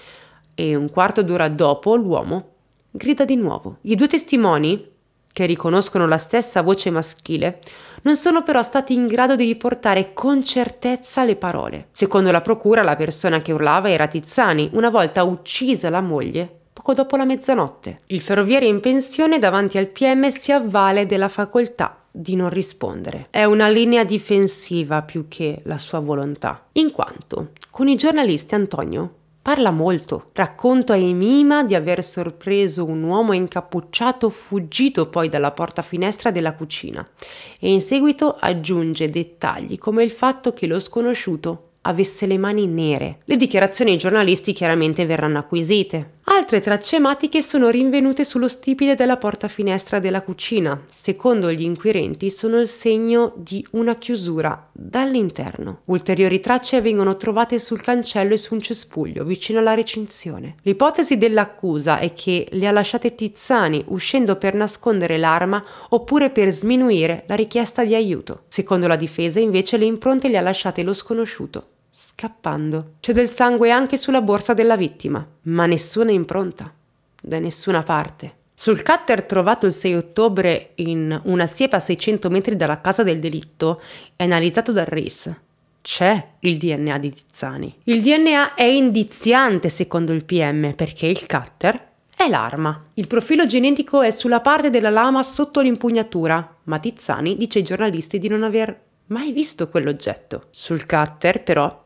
e un quarto d'ora dopo l'uomo grida di nuovo. I due testimoni, che riconoscono la stessa voce maschile, non sono però stati in grado di riportare con certezza le parole. Secondo la procura, la persona che urlava era Tizzani, una volta uccisa la moglie poco dopo la mezzanotte. Il ferroviere in pensione davanti al PM si avvale della facoltà di non rispondere. È una linea difensiva più che la sua volontà, in quanto con i giornalisti Antonio Parla molto, racconta a Emima di aver sorpreso un uomo incappucciato fuggito poi dalla porta finestra della cucina e in seguito aggiunge dettagli come il fatto che lo sconosciuto avesse le mani nere. Le dichiarazioni ai giornalisti chiaramente verranno acquisite, Altre tracce ematiche sono rinvenute sullo stipite della porta finestra della cucina. Secondo gli inquirenti sono il segno di una chiusura dall'interno. Ulteriori tracce vengono trovate sul cancello e su un cespuglio vicino alla recinzione. L'ipotesi dell'accusa è che le ha lasciate Tizzani uscendo per nascondere l'arma oppure per sminuire la richiesta di aiuto. Secondo la difesa invece le impronte le ha lasciate lo sconosciuto scappando. C'è del sangue anche sulla borsa della vittima, ma nessuna impronta, da nessuna parte. Sul cutter trovato il 6 ottobre in una siepe a 600 metri dalla casa del delitto e analizzato dal RIS, c'è il DNA di Tizzani. Il DNA è indiziante secondo il PM perché il cutter è l'arma. Il profilo genetico è sulla parte della lama sotto l'impugnatura, ma Tizzani dice ai giornalisti di non aver mai visto quell'oggetto. Sul cutter però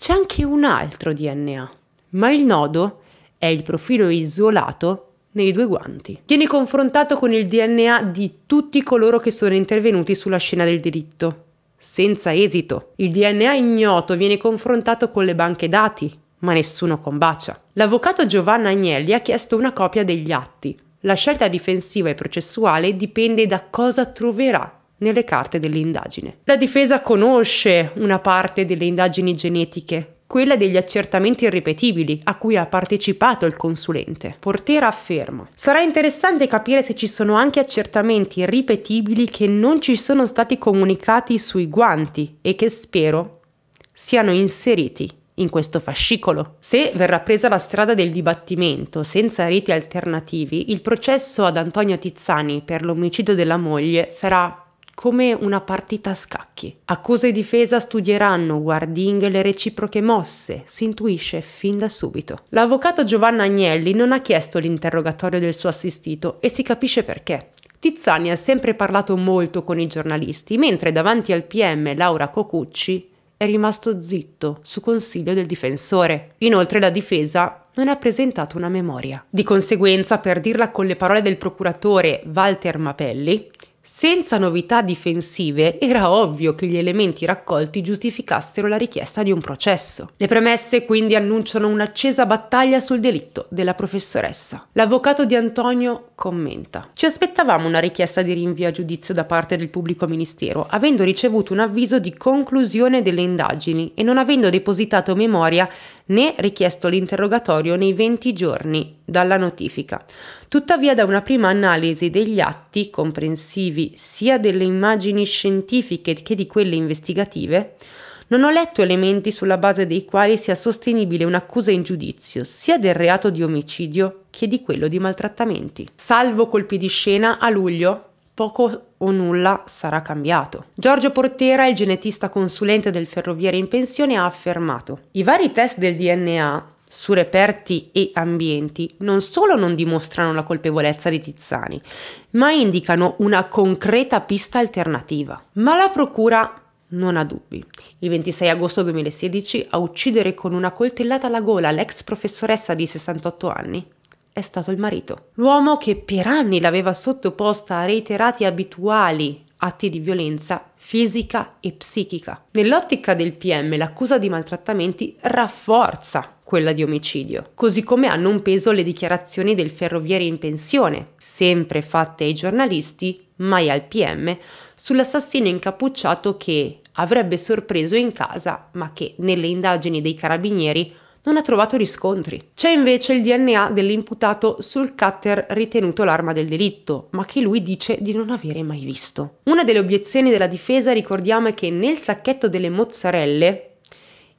c'è anche un altro DNA, ma il nodo è il profilo isolato nei due guanti. Viene confrontato con il DNA di tutti coloro che sono intervenuti sulla scena del delitto, senza esito. Il DNA ignoto viene confrontato con le banche dati, ma nessuno combacia. L'avvocato Giovanna Agnelli ha chiesto una copia degli atti. La scelta difensiva e processuale dipende da cosa troverà nelle carte dell'indagine. La difesa conosce una parte delle indagini genetiche, quella degli accertamenti irripetibili a cui ha partecipato il consulente. Portera afferma: Sarà interessante capire se ci sono anche accertamenti irripetibili che non ci sono stati comunicati sui guanti e che spero siano inseriti in questo fascicolo. Se verrà presa la strada del dibattimento senza riti alternativi, il processo ad Antonio Tizzani per l'omicidio della moglie sarà come una partita a scacchi. Accusa e difesa studieranno guardinghe le reciproche mosse, si intuisce fin da subito. L'avvocato Giovanna Agnelli non ha chiesto l'interrogatorio del suo assistito e si capisce perché. Tizzani ha sempre parlato molto con i giornalisti, mentre davanti al PM Laura Cocucci è rimasto zitto su consiglio del difensore. Inoltre la difesa non ha presentato una memoria. Di conseguenza, per dirla con le parole del procuratore Walter Mapelli, senza novità difensive era ovvio che gli elementi raccolti giustificassero la richiesta di un processo. Le premesse quindi annunciano un'accesa battaglia sul delitto della professoressa. L'avvocato di Antonio commenta: Ci aspettavamo una richiesta di rinvio a giudizio da parte del pubblico ministero, avendo ricevuto un avviso di conclusione delle indagini e non avendo depositato memoria né richiesto l'interrogatorio nei 20 giorni dalla notifica. Tuttavia da una prima analisi degli atti, comprensivi sia delle immagini scientifiche che di quelle investigative, non ho letto elementi sulla base dei quali sia sostenibile un'accusa in giudizio sia del reato di omicidio che di quello di maltrattamenti. Salvo colpi di scena, a luglio poco o nulla sarà cambiato. Giorgio Portera, il genetista consulente del ferroviere in pensione, ha affermato: I vari test del DNA su reperti e ambienti non solo non dimostrano la colpevolezza di Tizzani, ma indicano una concreta pista alternativa. Ma la procura non ha dubbi. Il 26 agosto 2016 a uccidere con una coltellata alla gola l'ex professoressa di 68 anni è stato il marito. L'uomo che per anni l'aveva sottoposta a reiterati abituali atti di violenza fisica e psichica. Nell'ottica del PM l'accusa di maltrattamenti rafforza quella di omicidio, così come hanno un peso le dichiarazioni del ferroviere in pensione, sempre fatte ai giornalisti, mai al PM, sull'assassino incappucciato che avrebbe sorpreso in casa, ma che nelle indagini dei carabinieri non ha trovato riscontri. C'è invece il DNA dell'imputato sul cutter ritenuto l'arma del delitto, ma che lui dice di non avere mai visto. Una delle obiezioni della difesa ricordiamo è che nel sacchetto delle mozzarelle,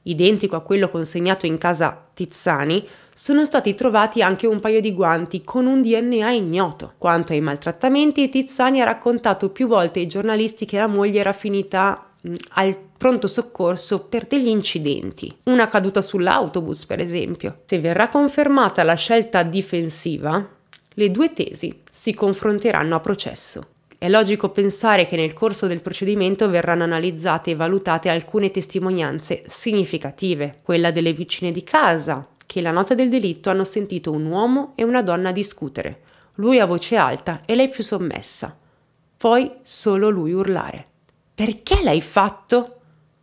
identico a quello consegnato in casa Tizzani, sono stati trovati anche un paio di guanti con un DNA ignoto. Quanto ai maltrattamenti, Tizzani ha raccontato più volte ai giornalisti che la moglie era finita Mm, al pronto soccorso per degli incidenti, una caduta sull'autobus per esempio. Se verrà confermata la scelta difensiva, le due tesi si confronteranno a processo. È logico pensare che nel corso del procedimento verranno analizzate e valutate alcune testimonianze significative, quella delle vicine di casa, che la nota del delitto hanno sentito un uomo e una donna discutere, lui a voce alta e lei più sommessa, poi solo lui urlare. Perché l'hai fatto?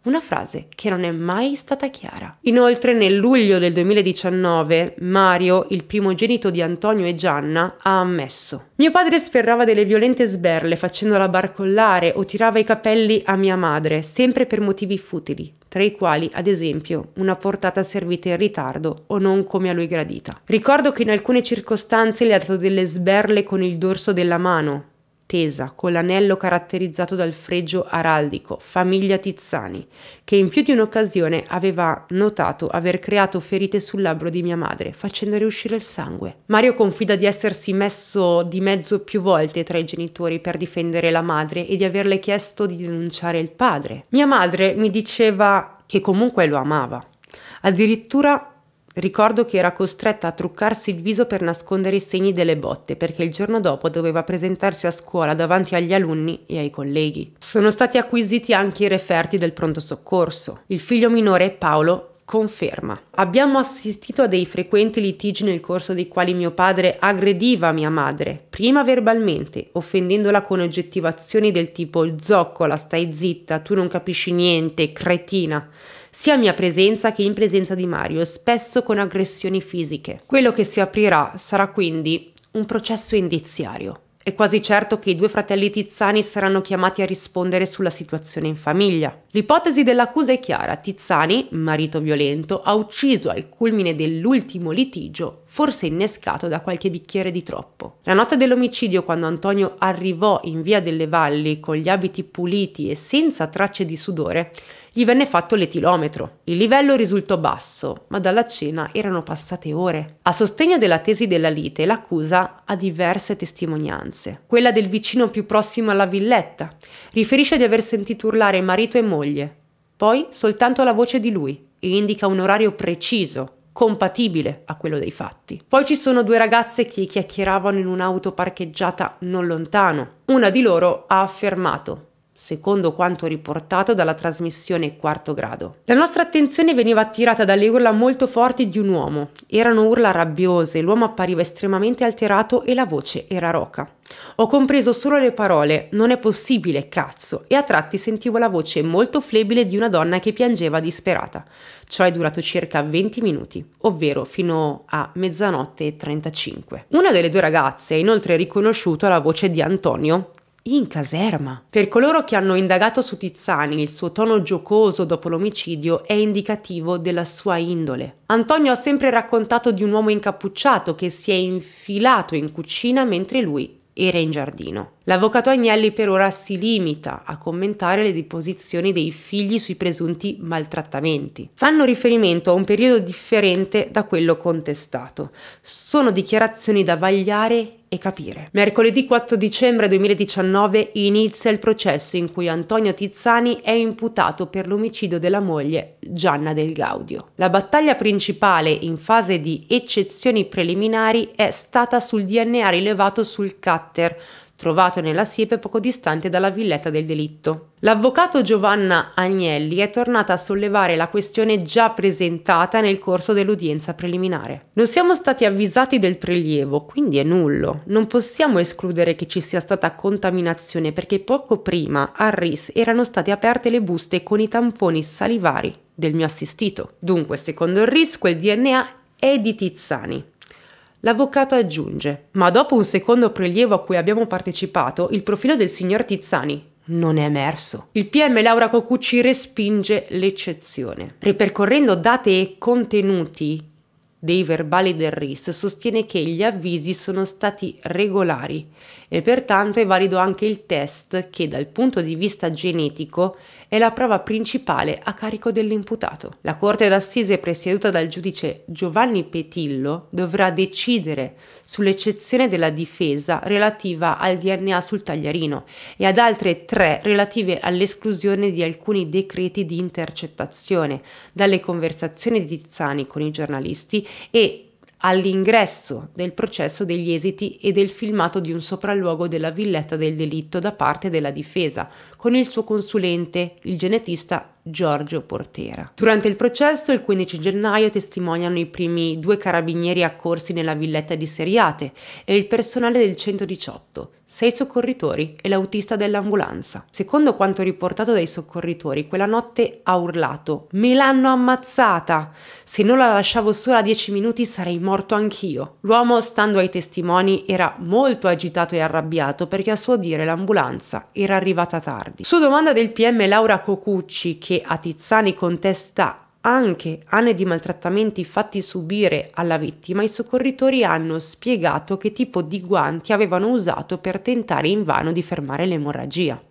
Una frase che non è mai stata chiara. Inoltre nel luglio del 2019 Mario, il primogenito di Antonio e Gianna, ha ammesso. Mio padre sferrava delle violente sberle facendola barcollare o tirava i capelli a mia madre, sempre per motivi futili, tra i quali ad esempio una portata servita in ritardo o non come a lui gradita. Ricordo che in alcune circostanze le ha dato delle sberle con il dorso della mano, tesa con l'anello caratterizzato dal fregio araldico, famiglia Tizzani, che in più di un'occasione aveva notato aver creato ferite sul labbro di mia madre, facendole uscire il sangue. Mario confida di essersi messo di mezzo più volte tra i genitori per difendere la madre e di averle chiesto di denunciare il padre. Mia madre mi diceva che comunque lo amava. Addirittura Ricordo che era costretta a truccarsi il viso per nascondere i segni delle botte perché il giorno dopo doveva presentarsi a scuola davanti agli alunni e ai colleghi. Sono stati acquisiti anche i referti del pronto soccorso. Il figlio minore Paolo conferma. Abbiamo assistito a dei frequenti litigi nel corso dei quali mio padre aggrediva mia madre, prima verbalmente, offendendola con oggettivazioni del tipo zoccola, stai zitta, tu non capisci niente, cretina sia in mia presenza che in presenza di Mario, spesso con aggressioni fisiche. Quello che si aprirà sarà quindi un processo indiziario. È quasi certo che i due fratelli Tizzani saranno chiamati a rispondere sulla situazione in famiglia. L'ipotesi dell'accusa è chiara: Tizzani, marito violento, ha ucciso al culmine dell'ultimo litigio, forse innescato da qualche bicchiere di troppo. La notte dell'omicidio, quando Antonio arrivò in via delle Valli con gli abiti puliti e senza tracce di sudore, gli venne fatto l'etilometro. Il livello risultò basso, ma dalla cena erano passate ore. A sostegno della tesi della lite, l'accusa ha diverse testimonianze. Quella del vicino più prossimo alla villetta riferisce di aver sentito urlare marito e moglie, poi soltanto la voce di lui e indica un orario preciso compatibile a quello dei fatti. Poi ci sono due ragazze che chiacchieravano in un'auto parcheggiata non lontano. Una di loro ha affermato secondo quanto riportato dalla trasmissione Quarto Grado. La nostra attenzione veniva attirata dalle urla molto forti di un uomo. Erano urla rabbiose, l'uomo appariva estremamente alterato e la voce era roca. Ho compreso solo le parole non è possibile, cazzo, e a tratti sentivo la voce molto flebile di una donna che piangeva disperata. Ciò è durato circa 20 minuti, ovvero fino a mezzanotte e 35. Una delle due ragazze ha inoltre riconosciuto la voce di Antonio, in caserma. Per coloro che hanno indagato su Tizzani, il suo tono giocoso dopo l'omicidio è indicativo della sua indole. Antonio ha sempre raccontato di un uomo incappucciato che si è infilato in cucina mentre lui era in giardino. L'avvocato Agnelli per ora si limita a commentare le deposizioni dei figli sui presunti maltrattamenti. Fanno riferimento a un periodo differente da quello contestato. Sono dichiarazioni da vagliare e capire. Mercoledì 4 dicembre 2019 inizia il processo in cui Antonio Tizzani è imputato per l'omicidio della moglie Gianna Del Gaudio. La battaglia principale in fase di eccezioni preliminari è stata sul DNA rilevato sul cutter, trovato nella siepe poco distante dalla villetta del delitto. L'avvocato Giovanna Agnelli è tornata a sollevare la questione già presentata nel corso dell'udienza preliminare. Non siamo stati avvisati del prelievo, quindi è nullo. Non possiamo escludere che ci sia stata contaminazione perché poco prima a RIS erano state aperte le buste con i tamponi salivari del mio assistito. Dunque, secondo il RIS, quel DNA è di Tizzani. L'avvocato aggiunge, ma dopo un secondo prelievo a cui abbiamo partecipato, il profilo del signor Tizzani non è emerso. Il PM Laura Cocucci respinge l'eccezione. Ripercorrendo date e contenuti dei verbali del RIS sostiene che gli avvisi sono stati regolari e pertanto è valido anche il test che dal punto di vista genetico è la prova principale a carico dell'imputato. La Corte d'Assise presieduta dal giudice Giovanni Petillo dovrà decidere sull'eccezione della difesa relativa al DNA sul tagliarino e ad altre tre relative all'esclusione di alcuni decreti di intercettazione dalle conversazioni di Tizzani con i giornalisti e all'ingresso del processo degli esiti e del filmato di un sopralluogo della villetta del delitto da parte della difesa, con il suo consulente, il genetista Giorgio Portera. Durante il processo, il 15 gennaio, testimoniano i primi due carabinieri accorsi nella villetta di Seriate e il personale del 118 sei soccorritori e l'autista dell'ambulanza. Secondo quanto riportato dai soccorritori, quella notte ha urlato Me l'hanno ammazzata! Se non la lasciavo sola dieci minuti sarei morto anch'io. L'uomo, stando ai testimoni, era molto agitato e arrabbiato perché a suo dire l'ambulanza era arrivata tardi. Su domanda del PM Laura Cocucci, che a Tizzani contesta anche anni di maltrattamenti fatti subire alla vittima, i soccorritori hanno spiegato che tipo di guanti avevano usato per tentare invano di fermare l'emorragia.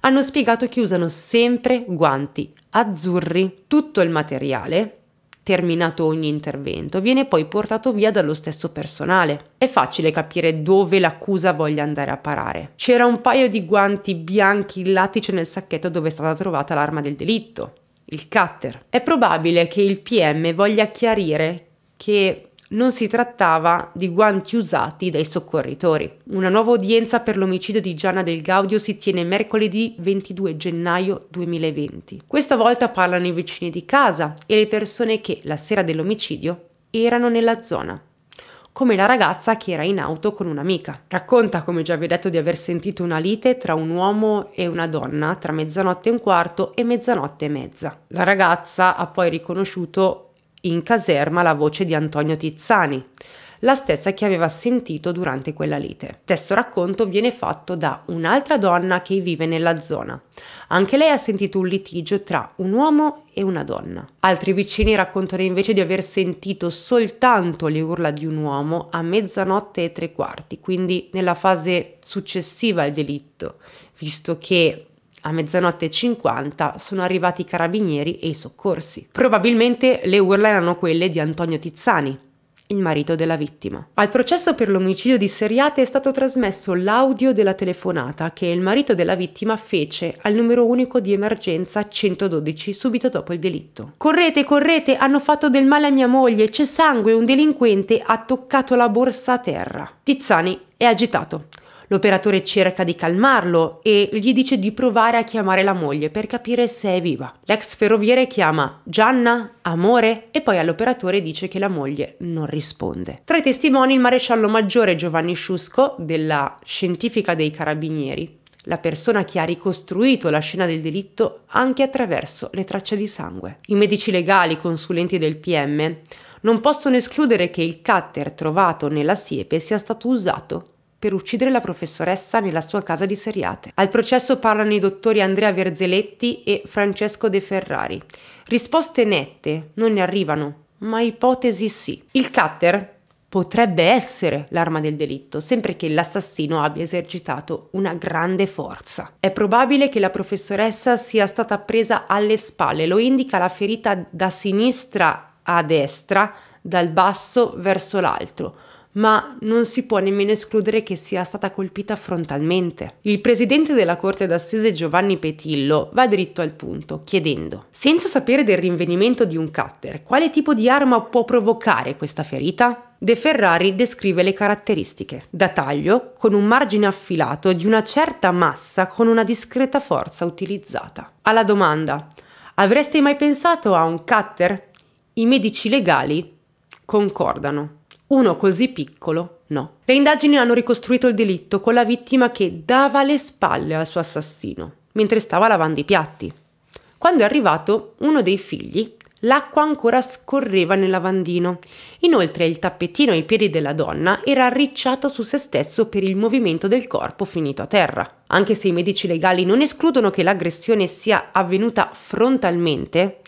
Hanno spiegato che usano sempre guanti azzurri. Tutto il materiale, terminato ogni intervento, viene poi portato via dallo stesso personale. È facile capire dove l'accusa voglia andare a parare. C'era un paio di guanti bianchi in lattice nel sacchetto dove è stata trovata l'arma del delitto il cutter. È probabile che il PM voglia chiarire che non si trattava di guanti usati dai soccorritori. Una nuova udienza per l'omicidio di Gianna Del Gaudio si tiene mercoledì 22 gennaio 2020. Questa volta parlano i vicini di casa e le persone che, la sera dell'omicidio, erano nella zona come la ragazza che era in auto con un'amica. Racconta, come già vi ho detto, di aver sentito una lite tra un uomo e una donna tra mezzanotte e un quarto e mezzanotte e mezza. La ragazza ha poi riconosciuto in caserma la voce di Antonio Tizzani la stessa che aveva sentito durante quella lite. Stesso racconto viene fatto da un'altra donna che vive nella zona. Anche lei ha sentito un litigio tra un uomo e una donna. Altri vicini raccontano invece di aver sentito soltanto le urla di un uomo a mezzanotte e tre quarti, quindi nella fase successiva al delitto, visto che a mezzanotte e 50 sono arrivati i carabinieri e i soccorsi. Probabilmente le urla erano quelle di Antonio Tizzani, il marito della vittima. Al processo per l'omicidio di Seriate è stato trasmesso l'audio della telefonata che il marito della vittima fece al numero unico di emergenza 112 subito dopo il delitto. Correte, correte, hanno fatto del male a mia moglie, c'è sangue, un delinquente ha toccato la borsa a terra. Tizzani è agitato. L'operatore cerca di calmarlo e gli dice di provare a chiamare la moglie per capire se è viva. L'ex ferroviere chiama Gianna, amore e poi all'operatore dice che la moglie non risponde. Tra i testimoni il maresciallo maggiore Giovanni Sciusco della scientifica dei carabinieri la persona che ha ricostruito la scena del delitto anche attraverso le tracce di sangue. I medici legali consulenti del PM non possono escludere che il cutter trovato nella siepe sia stato usato per uccidere la professoressa nella sua casa di Seriate. Al processo parlano i dottori Andrea Verzeletti e Francesco De Ferrari. Risposte nette non ne arrivano, ma ipotesi sì. Il cutter potrebbe essere l'arma del delitto, sempre che l'assassino abbia esercitato una grande forza. È probabile che la professoressa sia stata presa alle spalle, lo indica la ferita da sinistra a destra, dal basso verso l'alto ma non si può nemmeno escludere che sia stata colpita frontalmente. Il presidente della Corte d'Assise Giovanni Petillo va dritto al punto, chiedendo, senza sapere del rinvenimento di un cutter, quale tipo di arma può provocare questa ferita? De Ferrari descrive le caratteristiche. Da taglio, con un margine affilato di una certa massa con una discreta forza utilizzata. Alla domanda, avreste mai pensato a un cutter? I medici legali concordano. Uno così piccolo no. Le indagini hanno ricostruito il delitto con la vittima che dava le spalle al suo assassino mentre stava lavando i piatti. Quando è arrivato uno dei figli, l'acqua ancora scorreva nel lavandino. Inoltre il tappetino ai piedi della donna era arricciato su se stesso per il movimento del corpo finito a terra. Anche se i medici legali non escludono che l'aggressione sia avvenuta frontalmente,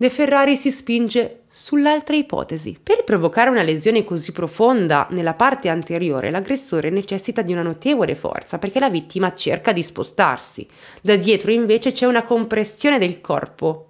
De Ferrari si spinge sull'altra ipotesi. Per provocare una lesione così profonda nella parte anteriore, l'aggressore necessita di una notevole forza perché la vittima cerca di spostarsi. Da dietro invece c'è una compressione del corpo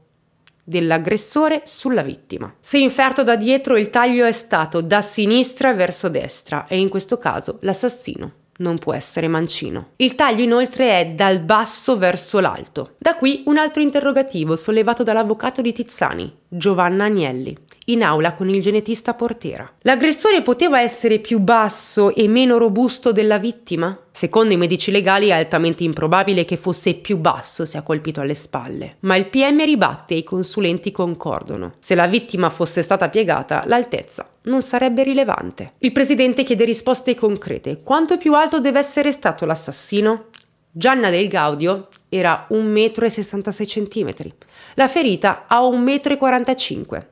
dell'aggressore sulla vittima. Se inferto da dietro il taglio è stato da sinistra verso destra e in questo caso l'assassino non può essere mancino. Il taglio inoltre è dal basso verso l'alto. Da qui un altro interrogativo sollevato dall'avvocato di Tizzani, Giovanna Agnelli in aula con il genetista portiera. L'aggressore poteva essere più basso e meno robusto della vittima? Secondo i medici legali è altamente improbabile che fosse più basso se ha colpito alle spalle, ma il PM ribatte e i consulenti concordano. Se la vittima fosse stata piegata, l'altezza non sarebbe rilevante. Il presidente chiede risposte concrete. Quanto più alto deve essere stato l'assassino? Gianna del Gaudio era 1,66 m. La ferita a 1,45 m.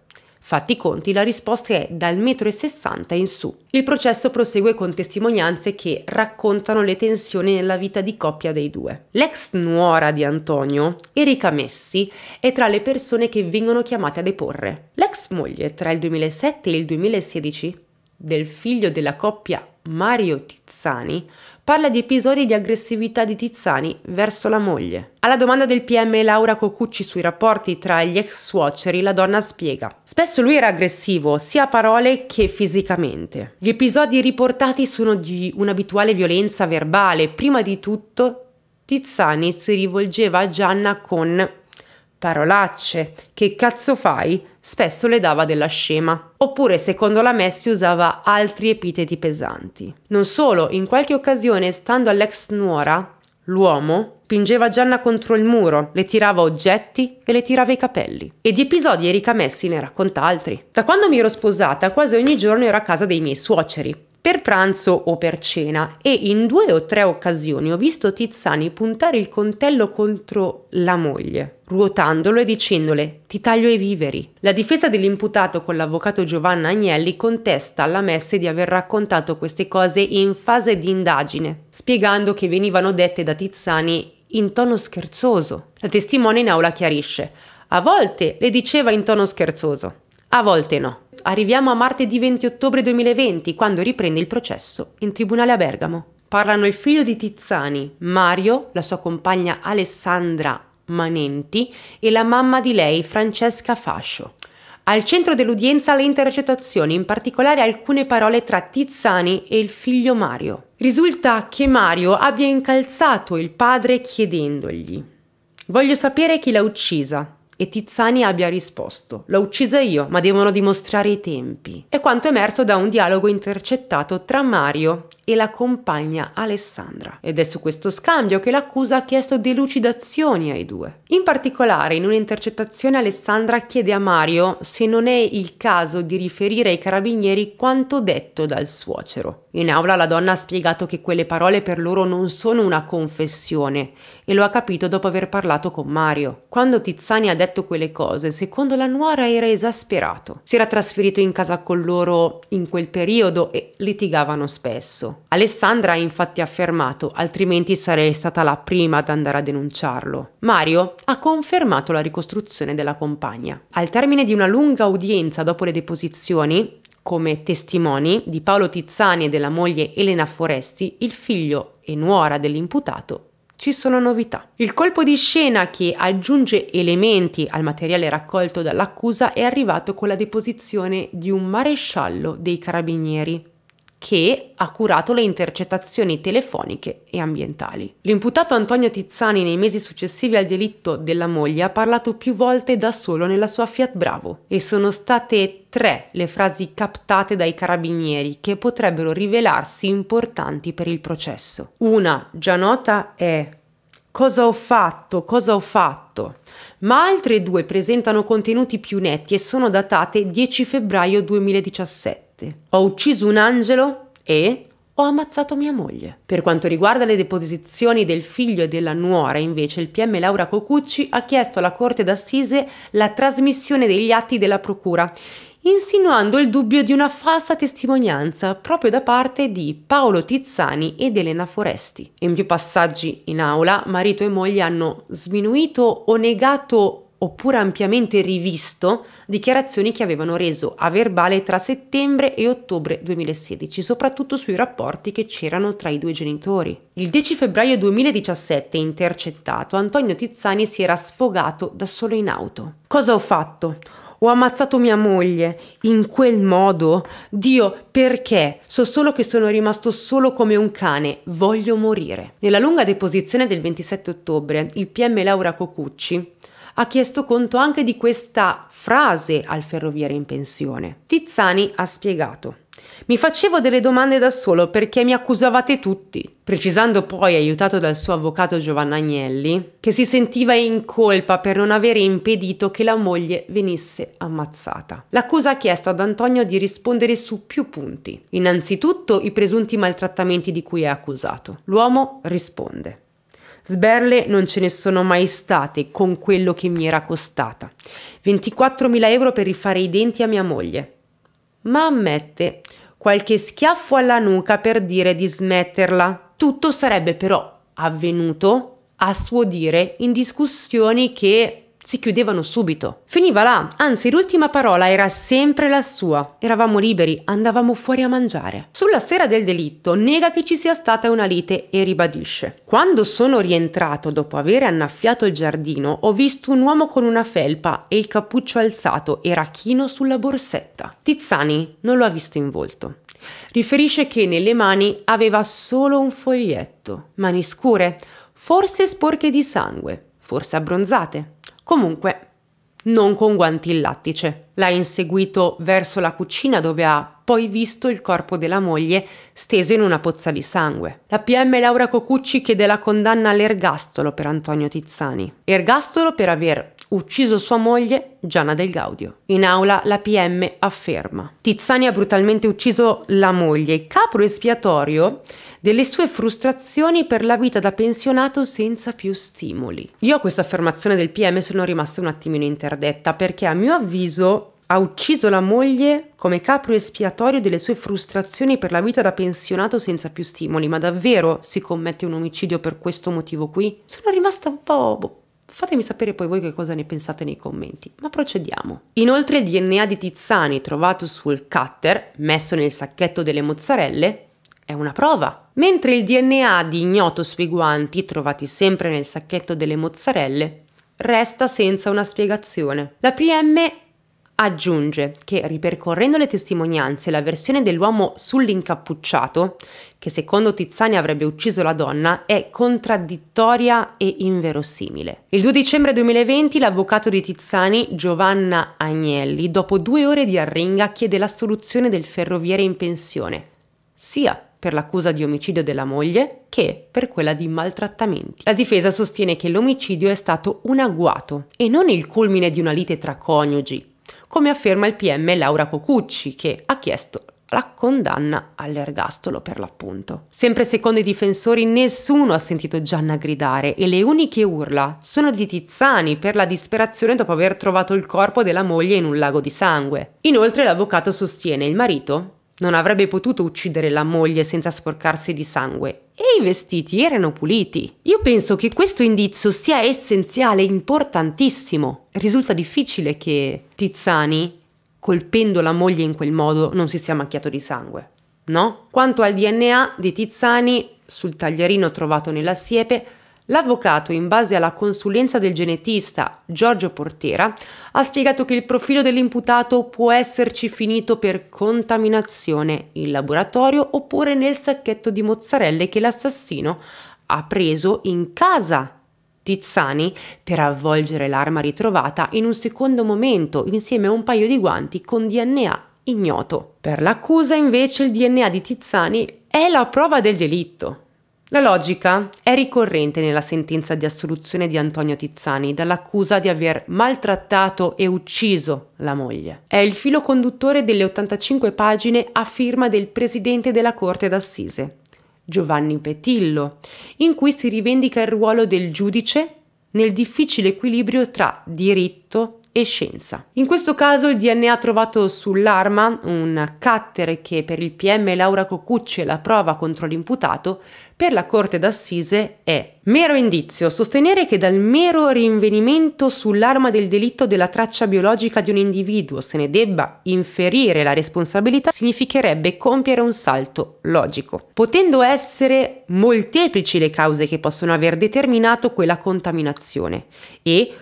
Fatti i conti, la risposta è dal 1,60 m in su. Il processo prosegue con testimonianze che raccontano le tensioni nella vita di coppia dei due. L'ex nuora di Antonio, Erika Messi, è tra le persone che vengono chiamate a deporre. L'ex moglie, tra il 2007 e il 2016, del figlio della coppia Mario Tizzani, parla di episodi di aggressività di Tizzani verso la moglie. Alla domanda del PM Laura Cocucci sui rapporti tra gli ex suoceri, la donna spiega. Spesso lui era aggressivo, sia a parole che fisicamente. Gli episodi riportati sono di un'abituale violenza verbale. Prima di tutto, Tizzani si rivolgeva a Gianna con Parolacce, che cazzo fai? Spesso le dava della scema. Oppure, secondo la Messi, usava altri epiteti pesanti. Non solo, in qualche occasione, stando all'ex nuora, l'uomo spingeva Gianna contro il muro, le tirava oggetti e le tirava i capelli. E di episodi Erika Messi ne racconta altri. Da quando mi ero sposata, quasi ogni giorno ero a casa dei miei suoceri per pranzo o per cena e in due o tre occasioni ho visto Tizzani puntare il contello contro la moglie, ruotandolo e dicendole ti taglio i viveri. La difesa dell'imputato con l'avvocato Giovanna Agnelli contesta alla Messe di aver raccontato queste cose in fase di indagine, spiegando che venivano dette da Tizzani in tono scherzoso. La testimone in aula chiarisce, a volte le diceva in tono scherzoso, a volte no arriviamo a martedì 20 ottobre 2020, quando riprende il processo in tribunale a Bergamo. Parlano il figlio di Tizzani, Mario, la sua compagna Alessandra Manenti e la mamma di lei, Francesca Fascio. Al centro dell'udienza le intercettazioni, in particolare alcune parole tra Tizzani e il figlio Mario. Risulta che Mario abbia incalzato il padre chiedendogli Voglio sapere chi l'ha uccisa, e Tizzani abbia risposto L'ho uccisa io, ma devono dimostrare i tempi. È quanto emerso da un dialogo intercettato tra Mario e la compagna Alessandra. Ed è su questo scambio che l'accusa ha chiesto delucidazioni ai due. In particolare, in un'intercettazione Alessandra chiede a Mario se non è il caso di riferire ai carabinieri quanto detto dal suocero. In aula la donna ha spiegato che quelle parole per loro non sono una confessione e lo ha capito dopo aver parlato con Mario. Quando Tizzani ha detto quelle cose, secondo la nuora era esasperato. Si era trasferito in casa con loro in quel periodo e litigavano spesso. Alessandra ha infatti affermato, altrimenti sarei stata la prima ad andare a denunciarlo. Mario ha confermato la ricostruzione della compagna. Al termine di una lunga udienza dopo le deposizioni, come testimoni di Paolo Tizzani e della moglie Elena Foresti, il figlio e nuora dell'imputato, ci sono novità. Il colpo di scena che aggiunge elementi al materiale raccolto dall'accusa è arrivato con la deposizione di un maresciallo dei carabinieri che ha curato le intercettazioni telefoniche e ambientali. L'imputato Antonio Tizzani nei mesi successivi al delitto della moglie ha parlato più volte da solo nella sua Fiat Bravo e sono state tre le frasi captate dai carabinieri che potrebbero rivelarsi importanti per il processo. Una già nota è cosa ho fatto, cosa ho fatto. Ma altre due presentano contenuti più netti e sono datate 10 febbraio 2017 morte. Ho ucciso un angelo e ho ammazzato mia moglie. Per quanto riguarda le deposizioni del figlio e della nuora, invece, il PM Laura Cocucci ha chiesto alla Corte d'Assise la trasmissione degli atti della Procura, insinuando il dubbio di una falsa testimonianza proprio da parte di Paolo Tizzani ed Elena Foresti. In più passaggi in aula, marito e moglie hanno sminuito o negato oppure ampiamente rivisto dichiarazioni che avevano reso a verbale tra settembre e ottobre 2016, soprattutto sui rapporti che c'erano tra i due genitori. Il 10 febbraio 2017, intercettato, Antonio Tizzani si era sfogato da solo in auto. Cosa ho fatto? Ho ammazzato mia moglie in quel modo? Dio, perché? So solo che sono rimasto solo come un cane, voglio morire. Nella lunga deposizione del 27 ottobre, il PM Laura Cocucci ha chiesto conto anche di questa frase al ferroviere in pensione. Tizzani ha spiegato. Mi facevo delle domande da solo perché mi accusavate tutti, precisando poi, aiutato dal suo avvocato Giovanni Agnelli, che si sentiva in colpa per non avere impedito che la moglie venisse ammazzata. L'accusa ha chiesto ad Antonio di rispondere su più punti. Innanzitutto i presunti maltrattamenti di cui è accusato. L'uomo risponde. Sberle non ce ne sono mai state con quello che mi era costata. 24.000 euro per rifare i denti a mia moglie. Ma ammette qualche schiaffo alla nuca per dire di smetterla. Tutto sarebbe però avvenuto, a suo dire, in discussioni che si chiudevano subito. Finiva là, anzi l'ultima parola era sempre la sua. Eravamo liberi, andavamo fuori a mangiare. Sulla sera del delitto nega che ci sia stata una lite e ribadisce. Quando sono rientrato dopo aver annaffiato il giardino ho visto un uomo con una felpa e il cappuccio alzato e rachino sulla borsetta. Tizzani non lo ha visto in volto. Riferisce che nelle mani aveva solo un foglietto, mani scure, forse sporche di sangue, forse abbronzate, Comunque, non con guanti in lattice. L'ha inseguito verso la cucina dove ha poi visto il corpo della moglie steso in una pozza di sangue. La PM Laura Cocucci chiede la condanna all'ergastolo per Antonio Tizzani. Ergastolo per aver ucciso sua moglie Gianna Del Gaudio. In aula la PM afferma. Tizzani ha brutalmente ucciso la moglie, capro espiatorio delle sue frustrazioni per la vita da pensionato senza più stimoli. Io a questa affermazione del PM sono rimasta un attimino interdetta perché a mio avviso ha ucciso la moglie come capro espiatorio delle sue frustrazioni per la vita da pensionato senza più stimoli, ma davvero si commette un omicidio per questo motivo qui? Sono rimasta un po' boh, Fatemi sapere poi voi che cosa ne pensate nei commenti, ma procediamo. Inoltre il DNA di Tizzani trovato sul cutter, messo nel sacchetto delle mozzarelle, è una prova. Mentre il DNA di ignoto sui guanti, trovati sempre nel sacchetto delle mozzarelle, resta senza una spiegazione. La PM Aggiunge che ripercorrendo le testimonianze la versione dell'uomo sull'incappucciato, che secondo Tizzani avrebbe ucciso la donna, è contraddittoria e inverosimile. Il 2 dicembre 2020 l'avvocato di Tizzani, Giovanna Agnelli, dopo due ore di arringa, chiede l'assoluzione del ferroviere in pensione, sia per l'accusa di omicidio della moglie che per quella di maltrattamenti. La difesa sostiene che l'omicidio è stato un agguato e non il culmine di una lite tra coniugi, come afferma il PM Laura Cocucci, che ha chiesto la condanna all'ergastolo per l'appunto. Sempre secondo i difensori nessuno ha sentito Gianna gridare e le uniche urla sono di Tizzani per la disperazione dopo aver trovato il corpo della moglie in un lago di sangue. Inoltre l'avvocato sostiene il marito non avrebbe potuto uccidere la moglie senza sporcarsi di sangue e i vestiti erano puliti. Io penso che questo indizio sia essenziale, importantissimo. Risulta difficile che Tizzani, colpendo la moglie in quel modo, non si sia macchiato di sangue, no? Quanto al DNA di Tizzani, sul taglierino trovato nella siepe, L'avvocato, in base alla consulenza del genetista Giorgio Portera, ha spiegato che il profilo dell'imputato può esserci finito per contaminazione in laboratorio oppure nel sacchetto di mozzarelle che l'assassino ha preso in casa Tizzani per avvolgere l'arma ritrovata in un secondo momento insieme a un paio di guanti con DNA ignoto. Per l'accusa invece il DNA di Tizzani è la prova del delitto la logica è ricorrente nella sentenza di assoluzione di Antonio Tizzani dall'accusa di aver maltrattato e ucciso la moglie. È il filo conduttore delle 85 pagine a firma del presidente della Corte d'Assise, Giovanni Petillo, in cui si rivendica il ruolo del giudice nel difficile equilibrio tra diritto e scienza. In questo caso il DNA trovato sull'arma, un catter che per il PM Laura Cocucci è la prova contro l'imputato, per la Corte d'Assise è mero indizio sostenere che dal mero rinvenimento sull'arma del delitto della traccia biologica di un individuo se ne debba inferire la responsabilità significherebbe compiere un salto logico, potendo essere molteplici le cause che possono aver determinato quella contaminazione e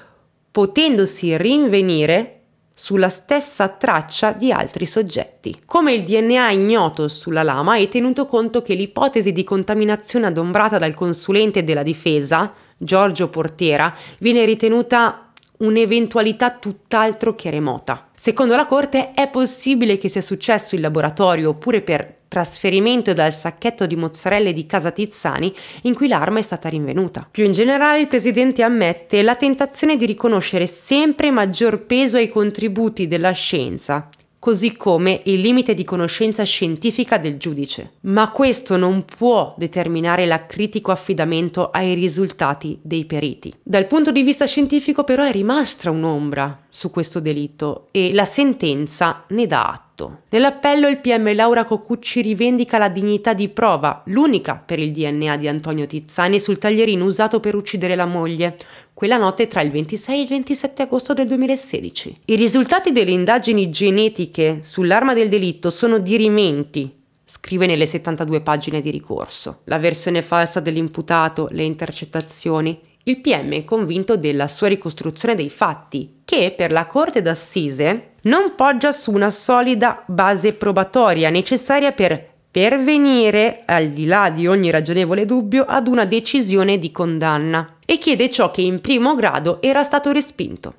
potendosi rinvenire sulla stessa traccia di altri soggetti. Come il DNA ignoto sulla lama è tenuto conto che l'ipotesi di contaminazione adombrata dal consulente della difesa, Giorgio Portiera, viene ritenuta un'eventualità tutt'altro che remota. Secondo la Corte è possibile che sia successo in laboratorio oppure per trasferimento dal sacchetto di mozzarelle di casa Tizzani in cui l'arma è stata rinvenuta. Più in generale il presidente ammette la tentazione di riconoscere sempre maggior peso ai contributi della scienza così come il limite di conoscenza scientifica del giudice. Ma questo non può determinare l'acritico affidamento ai risultati dei periti. Dal punto di vista scientifico però è rimasta un'ombra su questo delitto e la sentenza ne dà atto. Nell'appello il PM Laura Cocucci rivendica la dignità di prova, l'unica per il DNA di Antonio Tizzani sul taglierino usato per uccidere la moglie, quella notte tra il 26 e il 27 agosto del 2016. I risultati delle indagini genetiche sull'arma del delitto sono dirimenti scrive nelle 72 pagine di ricorso. La versione falsa dell'imputato, le intercettazioni. Il PM è convinto della sua ricostruzione dei fatti, che per la Corte d'Assise non poggia su una solida base probatoria necessaria per pervenire, al di là di ogni ragionevole dubbio, ad una decisione di condanna e chiede ciò che in primo grado era stato respinto.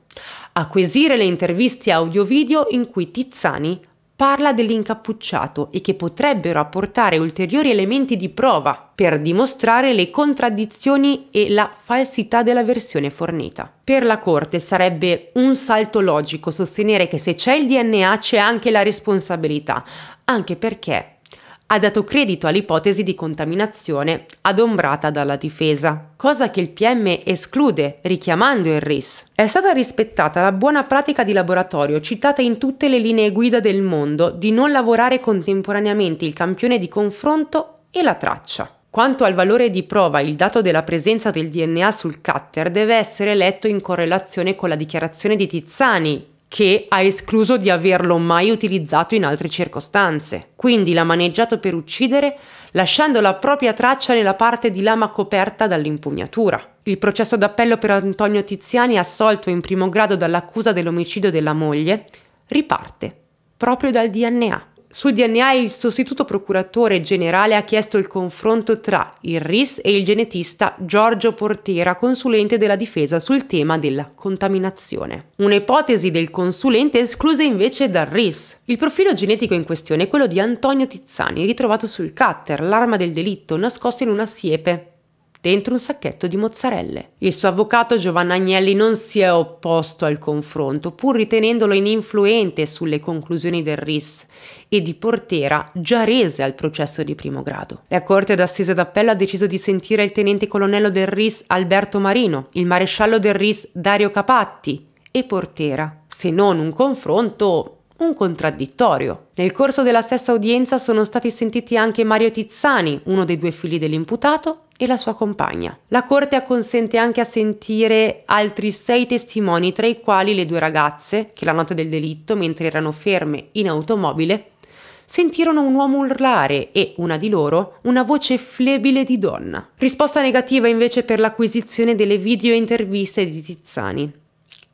Acquisire le interviste audio-video in cui Tizzani parla dell'incappucciato e che potrebbero apportare ulteriori elementi di prova per dimostrare le contraddizioni e la falsità della versione fornita. Per la Corte sarebbe un salto logico sostenere che se c'è il DNA c'è anche la responsabilità, anche perché ha dato credito all'ipotesi di contaminazione adombrata dalla difesa, cosa che il PM esclude richiamando il RIS. È stata rispettata la buona pratica di laboratorio citata in tutte le linee guida del mondo di non lavorare contemporaneamente il campione di confronto e la traccia. Quanto al valore di prova, il dato della presenza del DNA sul cutter deve essere letto in correlazione con la dichiarazione di Tizzani, che ha escluso di averlo mai utilizzato in altre circostanze. Quindi l'ha maneggiato per uccidere, lasciando la propria traccia nella parte di lama coperta dall'impugnatura. Il processo d'appello per Antonio Tiziani, assolto in primo grado dall'accusa dell'omicidio della moglie, riparte proprio dal DNA. Sul DNA il sostituto procuratore generale ha chiesto il confronto tra il RIS e il genetista Giorgio Portera, consulente della difesa sul tema della contaminazione. Un'ipotesi del consulente esclusa invece dal RIS. Il profilo genetico in questione è quello di Antonio Tizzani, ritrovato sul cutter, l'arma del delitto, nascosta in una siepe dentro un sacchetto di mozzarelle. Il suo avvocato Giovanna Agnelli non si è opposto al confronto, pur ritenendolo ininfluente sulle conclusioni del RIS e di Portera già rese al processo di primo grado. La Corte d'Assise d'Appello ha deciso di sentire il tenente colonnello del RIS Alberto Marino, il maresciallo del RIS Dario Capatti e Portera, se non un confronto un contraddittorio. Nel corso della stessa udienza sono stati sentiti anche Mario Tizzani, uno dei due figli dell'imputato, e la sua compagna. La corte acconsente anche a sentire altri sei testimoni, tra i quali le due ragazze che la notte del delitto, mentre erano ferme in automobile, sentirono un uomo urlare e, una di loro, una voce flebile di donna. Risposta negativa invece per l'acquisizione delle video interviste di Tizzani,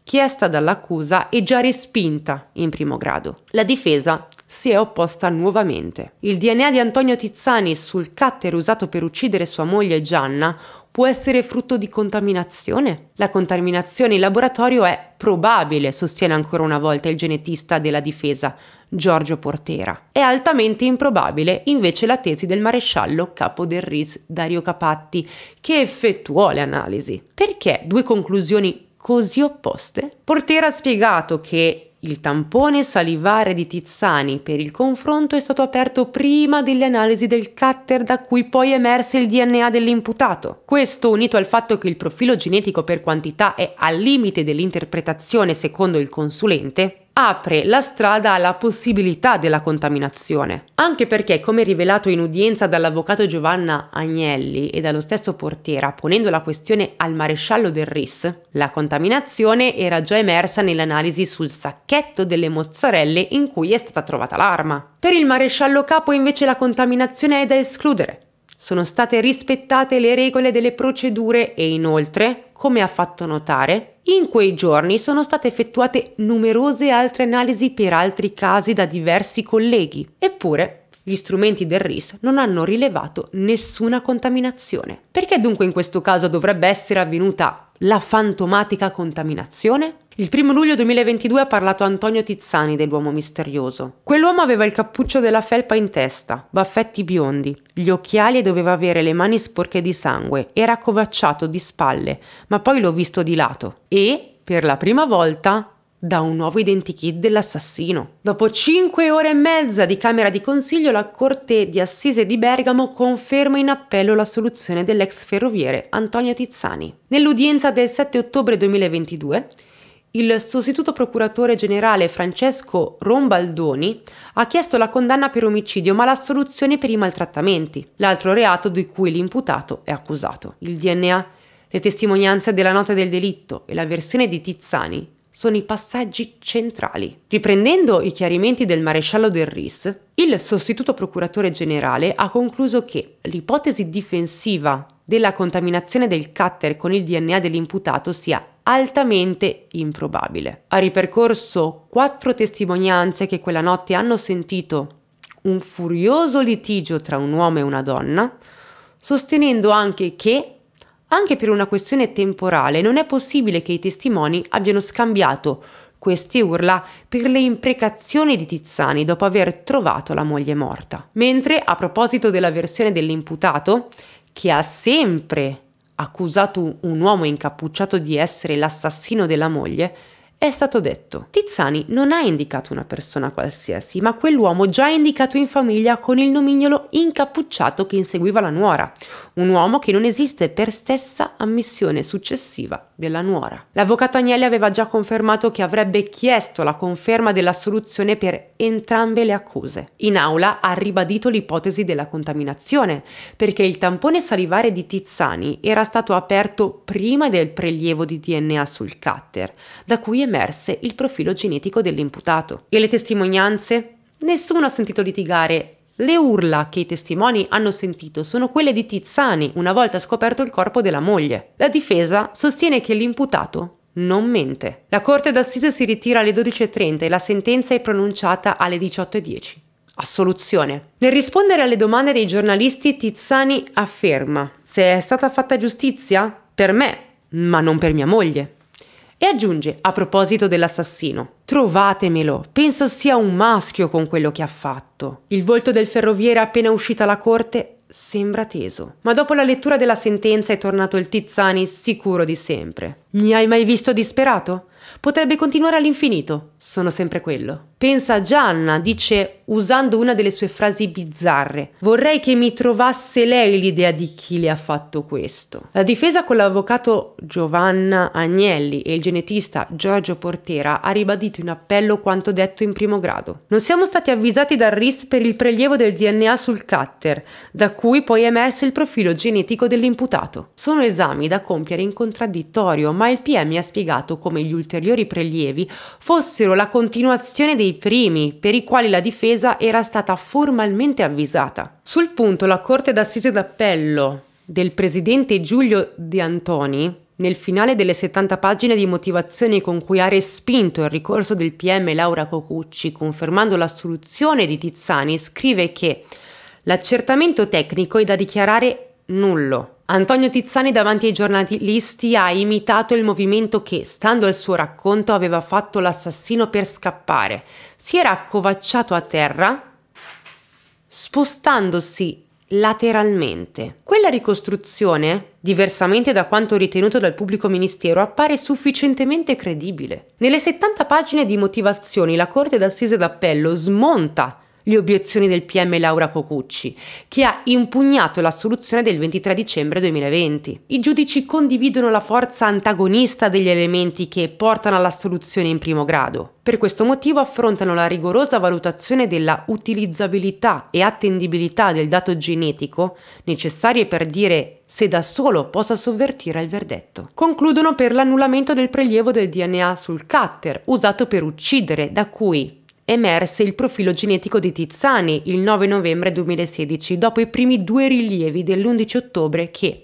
chiesta dall'accusa e già respinta in primo grado. La difesa si è opposta nuovamente. Il DNA di Antonio Tizzani sul cutter usato per uccidere sua moglie Gianna può essere frutto di contaminazione? La contaminazione in laboratorio è probabile, sostiene ancora una volta il genetista della difesa, Giorgio Portera. È altamente improbabile invece la tesi del maresciallo capo del RIS Dario Capatti, che effettuò le analisi. Perché due conclusioni così opposte? Portera ha spiegato che il tampone salivare di Tizzani per il confronto è stato aperto prima delle analisi del cutter da cui poi emerse il DNA dell'imputato. Questo, unito al fatto che il profilo genetico per quantità è al limite dell'interpretazione secondo il consulente, apre la strada alla possibilità della contaminazione. Anche perché, come rivelato in udienza dall'avvocato Giovanna Agnelli e dallo stesso Portera, ponendo la questione al maresciallo del RIS, la contaminazione era già emersa nell'analisi sul sacchetto delle mozzarelle in cui è stata trovata l'arma. Per il maresciallo capo invece la contaminazione è da escludere. Sono state rispettate le regole delle procedure e inoltre, come ha fatto notare, in quei giorni sono state effettuate numerose altre analisi per altri casi da diversi colleghi, eppure gli strumenti del RIS non hanno rilevato nessuna contaminazione. Perché dunque in questo caso dovrebbe essere avvenuta la fantomatica contaminazione? Il primo luglio 2022 ha parlato Antonio Tizzani dell'uomo misterioso. Quell'uomo aveva il cappuccio della felpa in testa, baffetti biondi, gli occhiali e doveva avere le mani sporche di sangue, era accovacciato di spalle, ma poi l'ho visto di lato. E, per la prima volta, da un nuovo identikit dell'assassino. Dopo 5 ore e mezza di Camera di Consiglio, la Corte di Assise di Bergamo conferma in appello la soluzione dell'ex ferroviere Antonio Tizzani. Nell'udienza del 7 ottobre 2022, il sostituto procuratore generale Francesco Rombaldoni ha chiesto la condanna per omicidio ma l'assoluzione per i maltrattamenti, l'altro reato di cui l'imputato è accusato. Il DNA, le testimonianze della nota del delitto e la versione di Tizzani sono i passaggi centrali. Riprendendo i chiarimenti del maresciallo del RIS, il sostituto procuratore generale ha concluso che l'ipotesi difensiva della contaminazione del cutter con il DNA dell'imputato sia altamente improbabile. Ha ripercorso quattro testimonianze che quella notte hanno sentito un furioso litigio tra un uomo e una donna, sostenendo anche che, anche per una questione temporale, non è possibile che i testimoni abbiano scambiato queste urla per le imprecazioni di Tizzani dopo aver trovato la moglie morta. Mentre a proposito della versione dell'imputato, che ha sempre accusato un uomo incappucciato di essere l'assassino della moglie, è stato detto. Tizzani non ha indicato una persona qualsiasi, ma quell'uomo già indicato in famiglia con il nomignolo incappucciato che inseguiva la nuora, un uomo che non esiste per stessa ammissione successiva della nuora. L'avvocato Agnelli aveva già confermato che avrebbe chiesto la conferma dell'assoluzione per entrambe le accuse. In aula ha ribadito l'ipotesi della contaminazione, perché il tampone salivare di Tizzani era stato aperto prima del prelievo di DNA sul cutter, da cui è emerse il profilo genetico dell'imputato. E le testimonianze? Nessuno ha sentito litigare. Le urla che i testimoni hanno sentito sono quelle di Tizzani una volta scoperto il corpo della moglie. La difesa sostiene che l'imputato non mente. La corte d'assise si ritira alle 12.30 e la sentenza è pronunciata alle 18.10. Assoluzione. Nel rispondere alle domande dei giornalisti, Tizzani afferma: Se è stata fatta giustizia? Per me, ma non per mia moglie. E aggiunge, a proposito dell'assassino, trovatemelo, penso sia un maschio con quello che ha fatto. Il volto del ferroviere appena uscito alla corte sembra teso, ma dopo la lettura della sentenza è tornato il Tizzani sicuro di sempre. Mi hai mai visto disperato? Potrebbe continuare all'infinito, sono sempre quello. Pensa a Gianna, dice usando una delle sue frasi bizzarre. Vorrei che mi trovasse lei l'idea di chi le ha fatto questo. La difesa con l'avvocato Giovanna Agnelli e il genetista Giorgio Portera ha ribadito in appello quanto detto in primo grado. Non siamo stati avvisati dal RIS per il prelievo del DNA sul cutter, da cui poi è emerso il profilo genetico dell'imputato. Sono esami da compiere in contraddittorio, ma il PM ha spiegato come gli ulteriori prelievi fossero fossero la continuazione dei primi, per i quali la difesa era stata formalmente avvisata. Sul punto la Corte d'Assise d'Appello del presidente Giulio De Antoni, nel finale delle 70 pagine di motivazioni con cui ha respinto il ricorso del PM Laura Cocucci, confermando l'assoluzione di Tizzani, scrive che L'accertamento tecnico è da dichiarare nullo. Antonio Tizzani davanti ai giornalisti ha imitato il movimento che, stando al suo racconto, aveva fatto l'assassino per scappare. Si era accovacciato a terra, spostandosi lateralmente. Quella ricostruzione, diversamente da quanto ritenuto dal pubblico ministero, appare sufficientemente credibile. Nelle 70 pagine di motivazioni la Corte d'Assise d'Appello smonta le obiezioni del PM Laura Cocucci, che ha impugnato l'assoluzione del 23 dicembre 2020. I giudici condividono la forza antagonista degli elementi che portano all'assoluzione in primo grado. Per questo motivo affrontano la rigorosa valutazione della utilizzabilità e attendibilità del dato genetico necessarie per dire se da solo possa sovvertire il verdetto. Concludono per l'annullamento del prelievo del DNA sul cutter usato per uccidere, da cui emerse il profilo genetico di Tizzani il 9 novembre 2016, dopo i primi due rilievi dell'11 ottobre che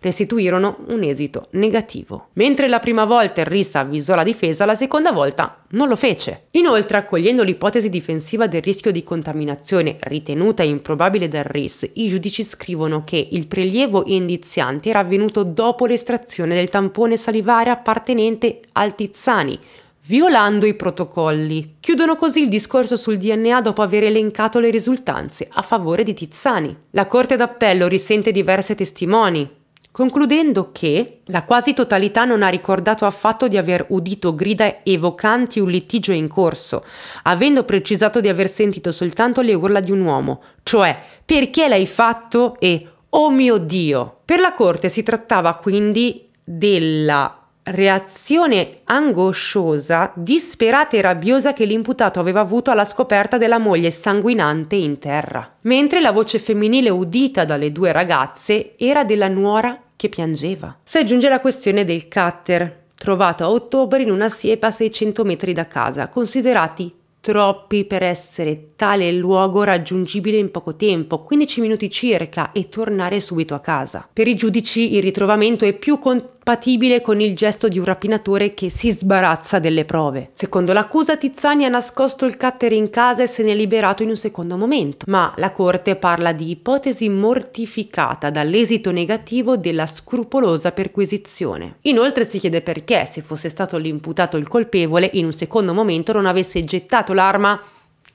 restituirono un esito negativo. Mentre la prima volta Rissa avvisò la difesa, la seconda volta non lo fece. Inoltre, accogliendo l'ipotesi difensiva del rischio di contaminazione ritenuta improbabile dal RIS, i giudici scrivono che il prelievo indiziante era avvenuto dopo l'estrazione del tampone salivare appartenente al Tizzani, violando i protocolli. Chiudono così il discorso sul DNA dopo aver elencato le risultanze a favore di Tizzani. La Corte d'Appello risente diverse testimoni, concludendo che la quasi totalità non ha ricordato affatto di aver udito grida evocanti un litigio in corso, avendo precisato di aver sentito soltanto le urla di un uomo, cioè perché l'hai fatto e oh mio Dio. Per la Corte si trattava quindi della reazione angosciosa, disperata e rabbiosa che l'imputato aveva avuto alla scoperta della moglie sanguinante in terra, mentre la voce femminile udita dalle due ragazze era della nuora che piangeva. Si aggiunge la questione del cutter, trovato a ottobre in una siepa a 600 metri da casa, considerati troppi per essere tale luogo raggiungibile in poco tempo, 15 minuti circa, e tornare subito a casa. Per i giudici il ritrovamento è più contento compatibile con il gesto di un rapinatore che si sbarazza delle prove. Secondo l'accusa, Tizzani ha nascosto il cattere in casa e se ne è liberato in un secondo momento, ma la Corte parla di ipotesi mortificata dall'esito negativo della scrupolosa perquisizione. Inoltre si chiede perché, se fosse stato l'imputato il colpevole, in un secondo momento non avesse gettato l'arma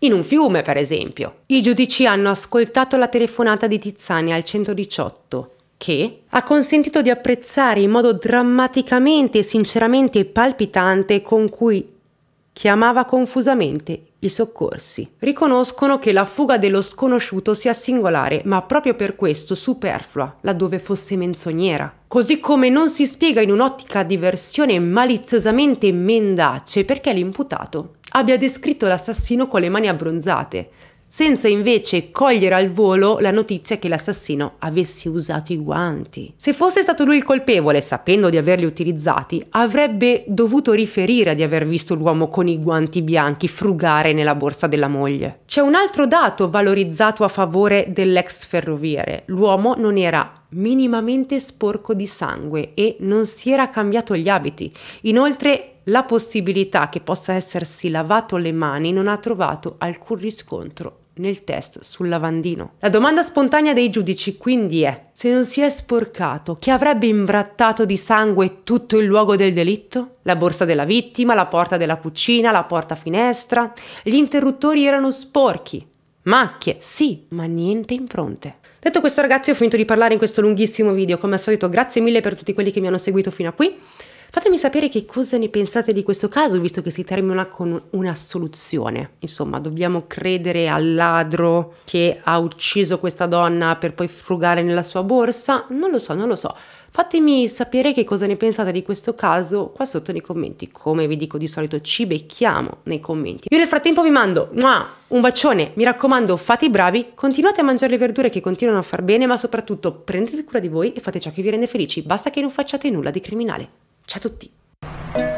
in un fiume, per esempio. I giudici hanno ascoltato la telefonata di Tizzani al 118 che ha consentito di apprezzare in modo drammaticamente e sinceramente palpitante con cui chiamava confusamente i soccorsi. Riconoscono che la fuga dello sconosciuto sia singolare, ma proprio per questo superflua, laddove fosse menzognera. Così come non si spiega in un'ottica di versione maliziosamente mendace perché l'imputato abbia descritto l'assassino con le mani abbronzate, senza invece cogliere al volo la notizia che l'assassino avesse usato i guanti. Se fosse stato lui il colpevole, sapendo di averli utilizzati, avrebbe dovuto riferire di aver visto l'uomo con i guanti bianchi frugare nella borsa della moglie. C'è un altro dato valorizzato a favore dell'ex ferroviere. L'uomo non era minimamente sporco di sangue e non si era cambiato gli abiti. Inoltre la possibilità che possa essersi lavato le mani non ha trovato alcun riscontro nel test sul lavandino. La domanda spontanea dei giudici quindi è, se non si è sporcato, chi avrebbe imbrattato di sangue tutto il luogo del delitto? La borsa della vittima, la porta della cucina, la porta finestra? Gli interruttori erano sporchi, Macchie, sì, ma niente impronte. Detto questo ragazzi ho finito di parlare in questo lunghissimo video, come al solito grazie mille per tutti quelli che mi hanno seguito fino a qui. Fatemi sapere che cosa ne pensate di questo caso, visto che si termina con una soluzione. Insomma, dobbiamo credere al ladro che ha ucciso questa donna per poi frugare nella sua borsa? Non lo so, non lo so. Fatemi sapere che cosa ne pensate di questo caso qua sotto nei commenti. Come vi dico di solito ci becchiamo nei commenti. Io nel frattempo vi mando un bacione, mi raccomando fate i bravi, continuate a mangiare le verdure che continuano a far bene, ma soprattutto prendetevi cura di voi e fate ciò che vi rende felici, basta che non facciate nulla di criminale. Ciao a tutti!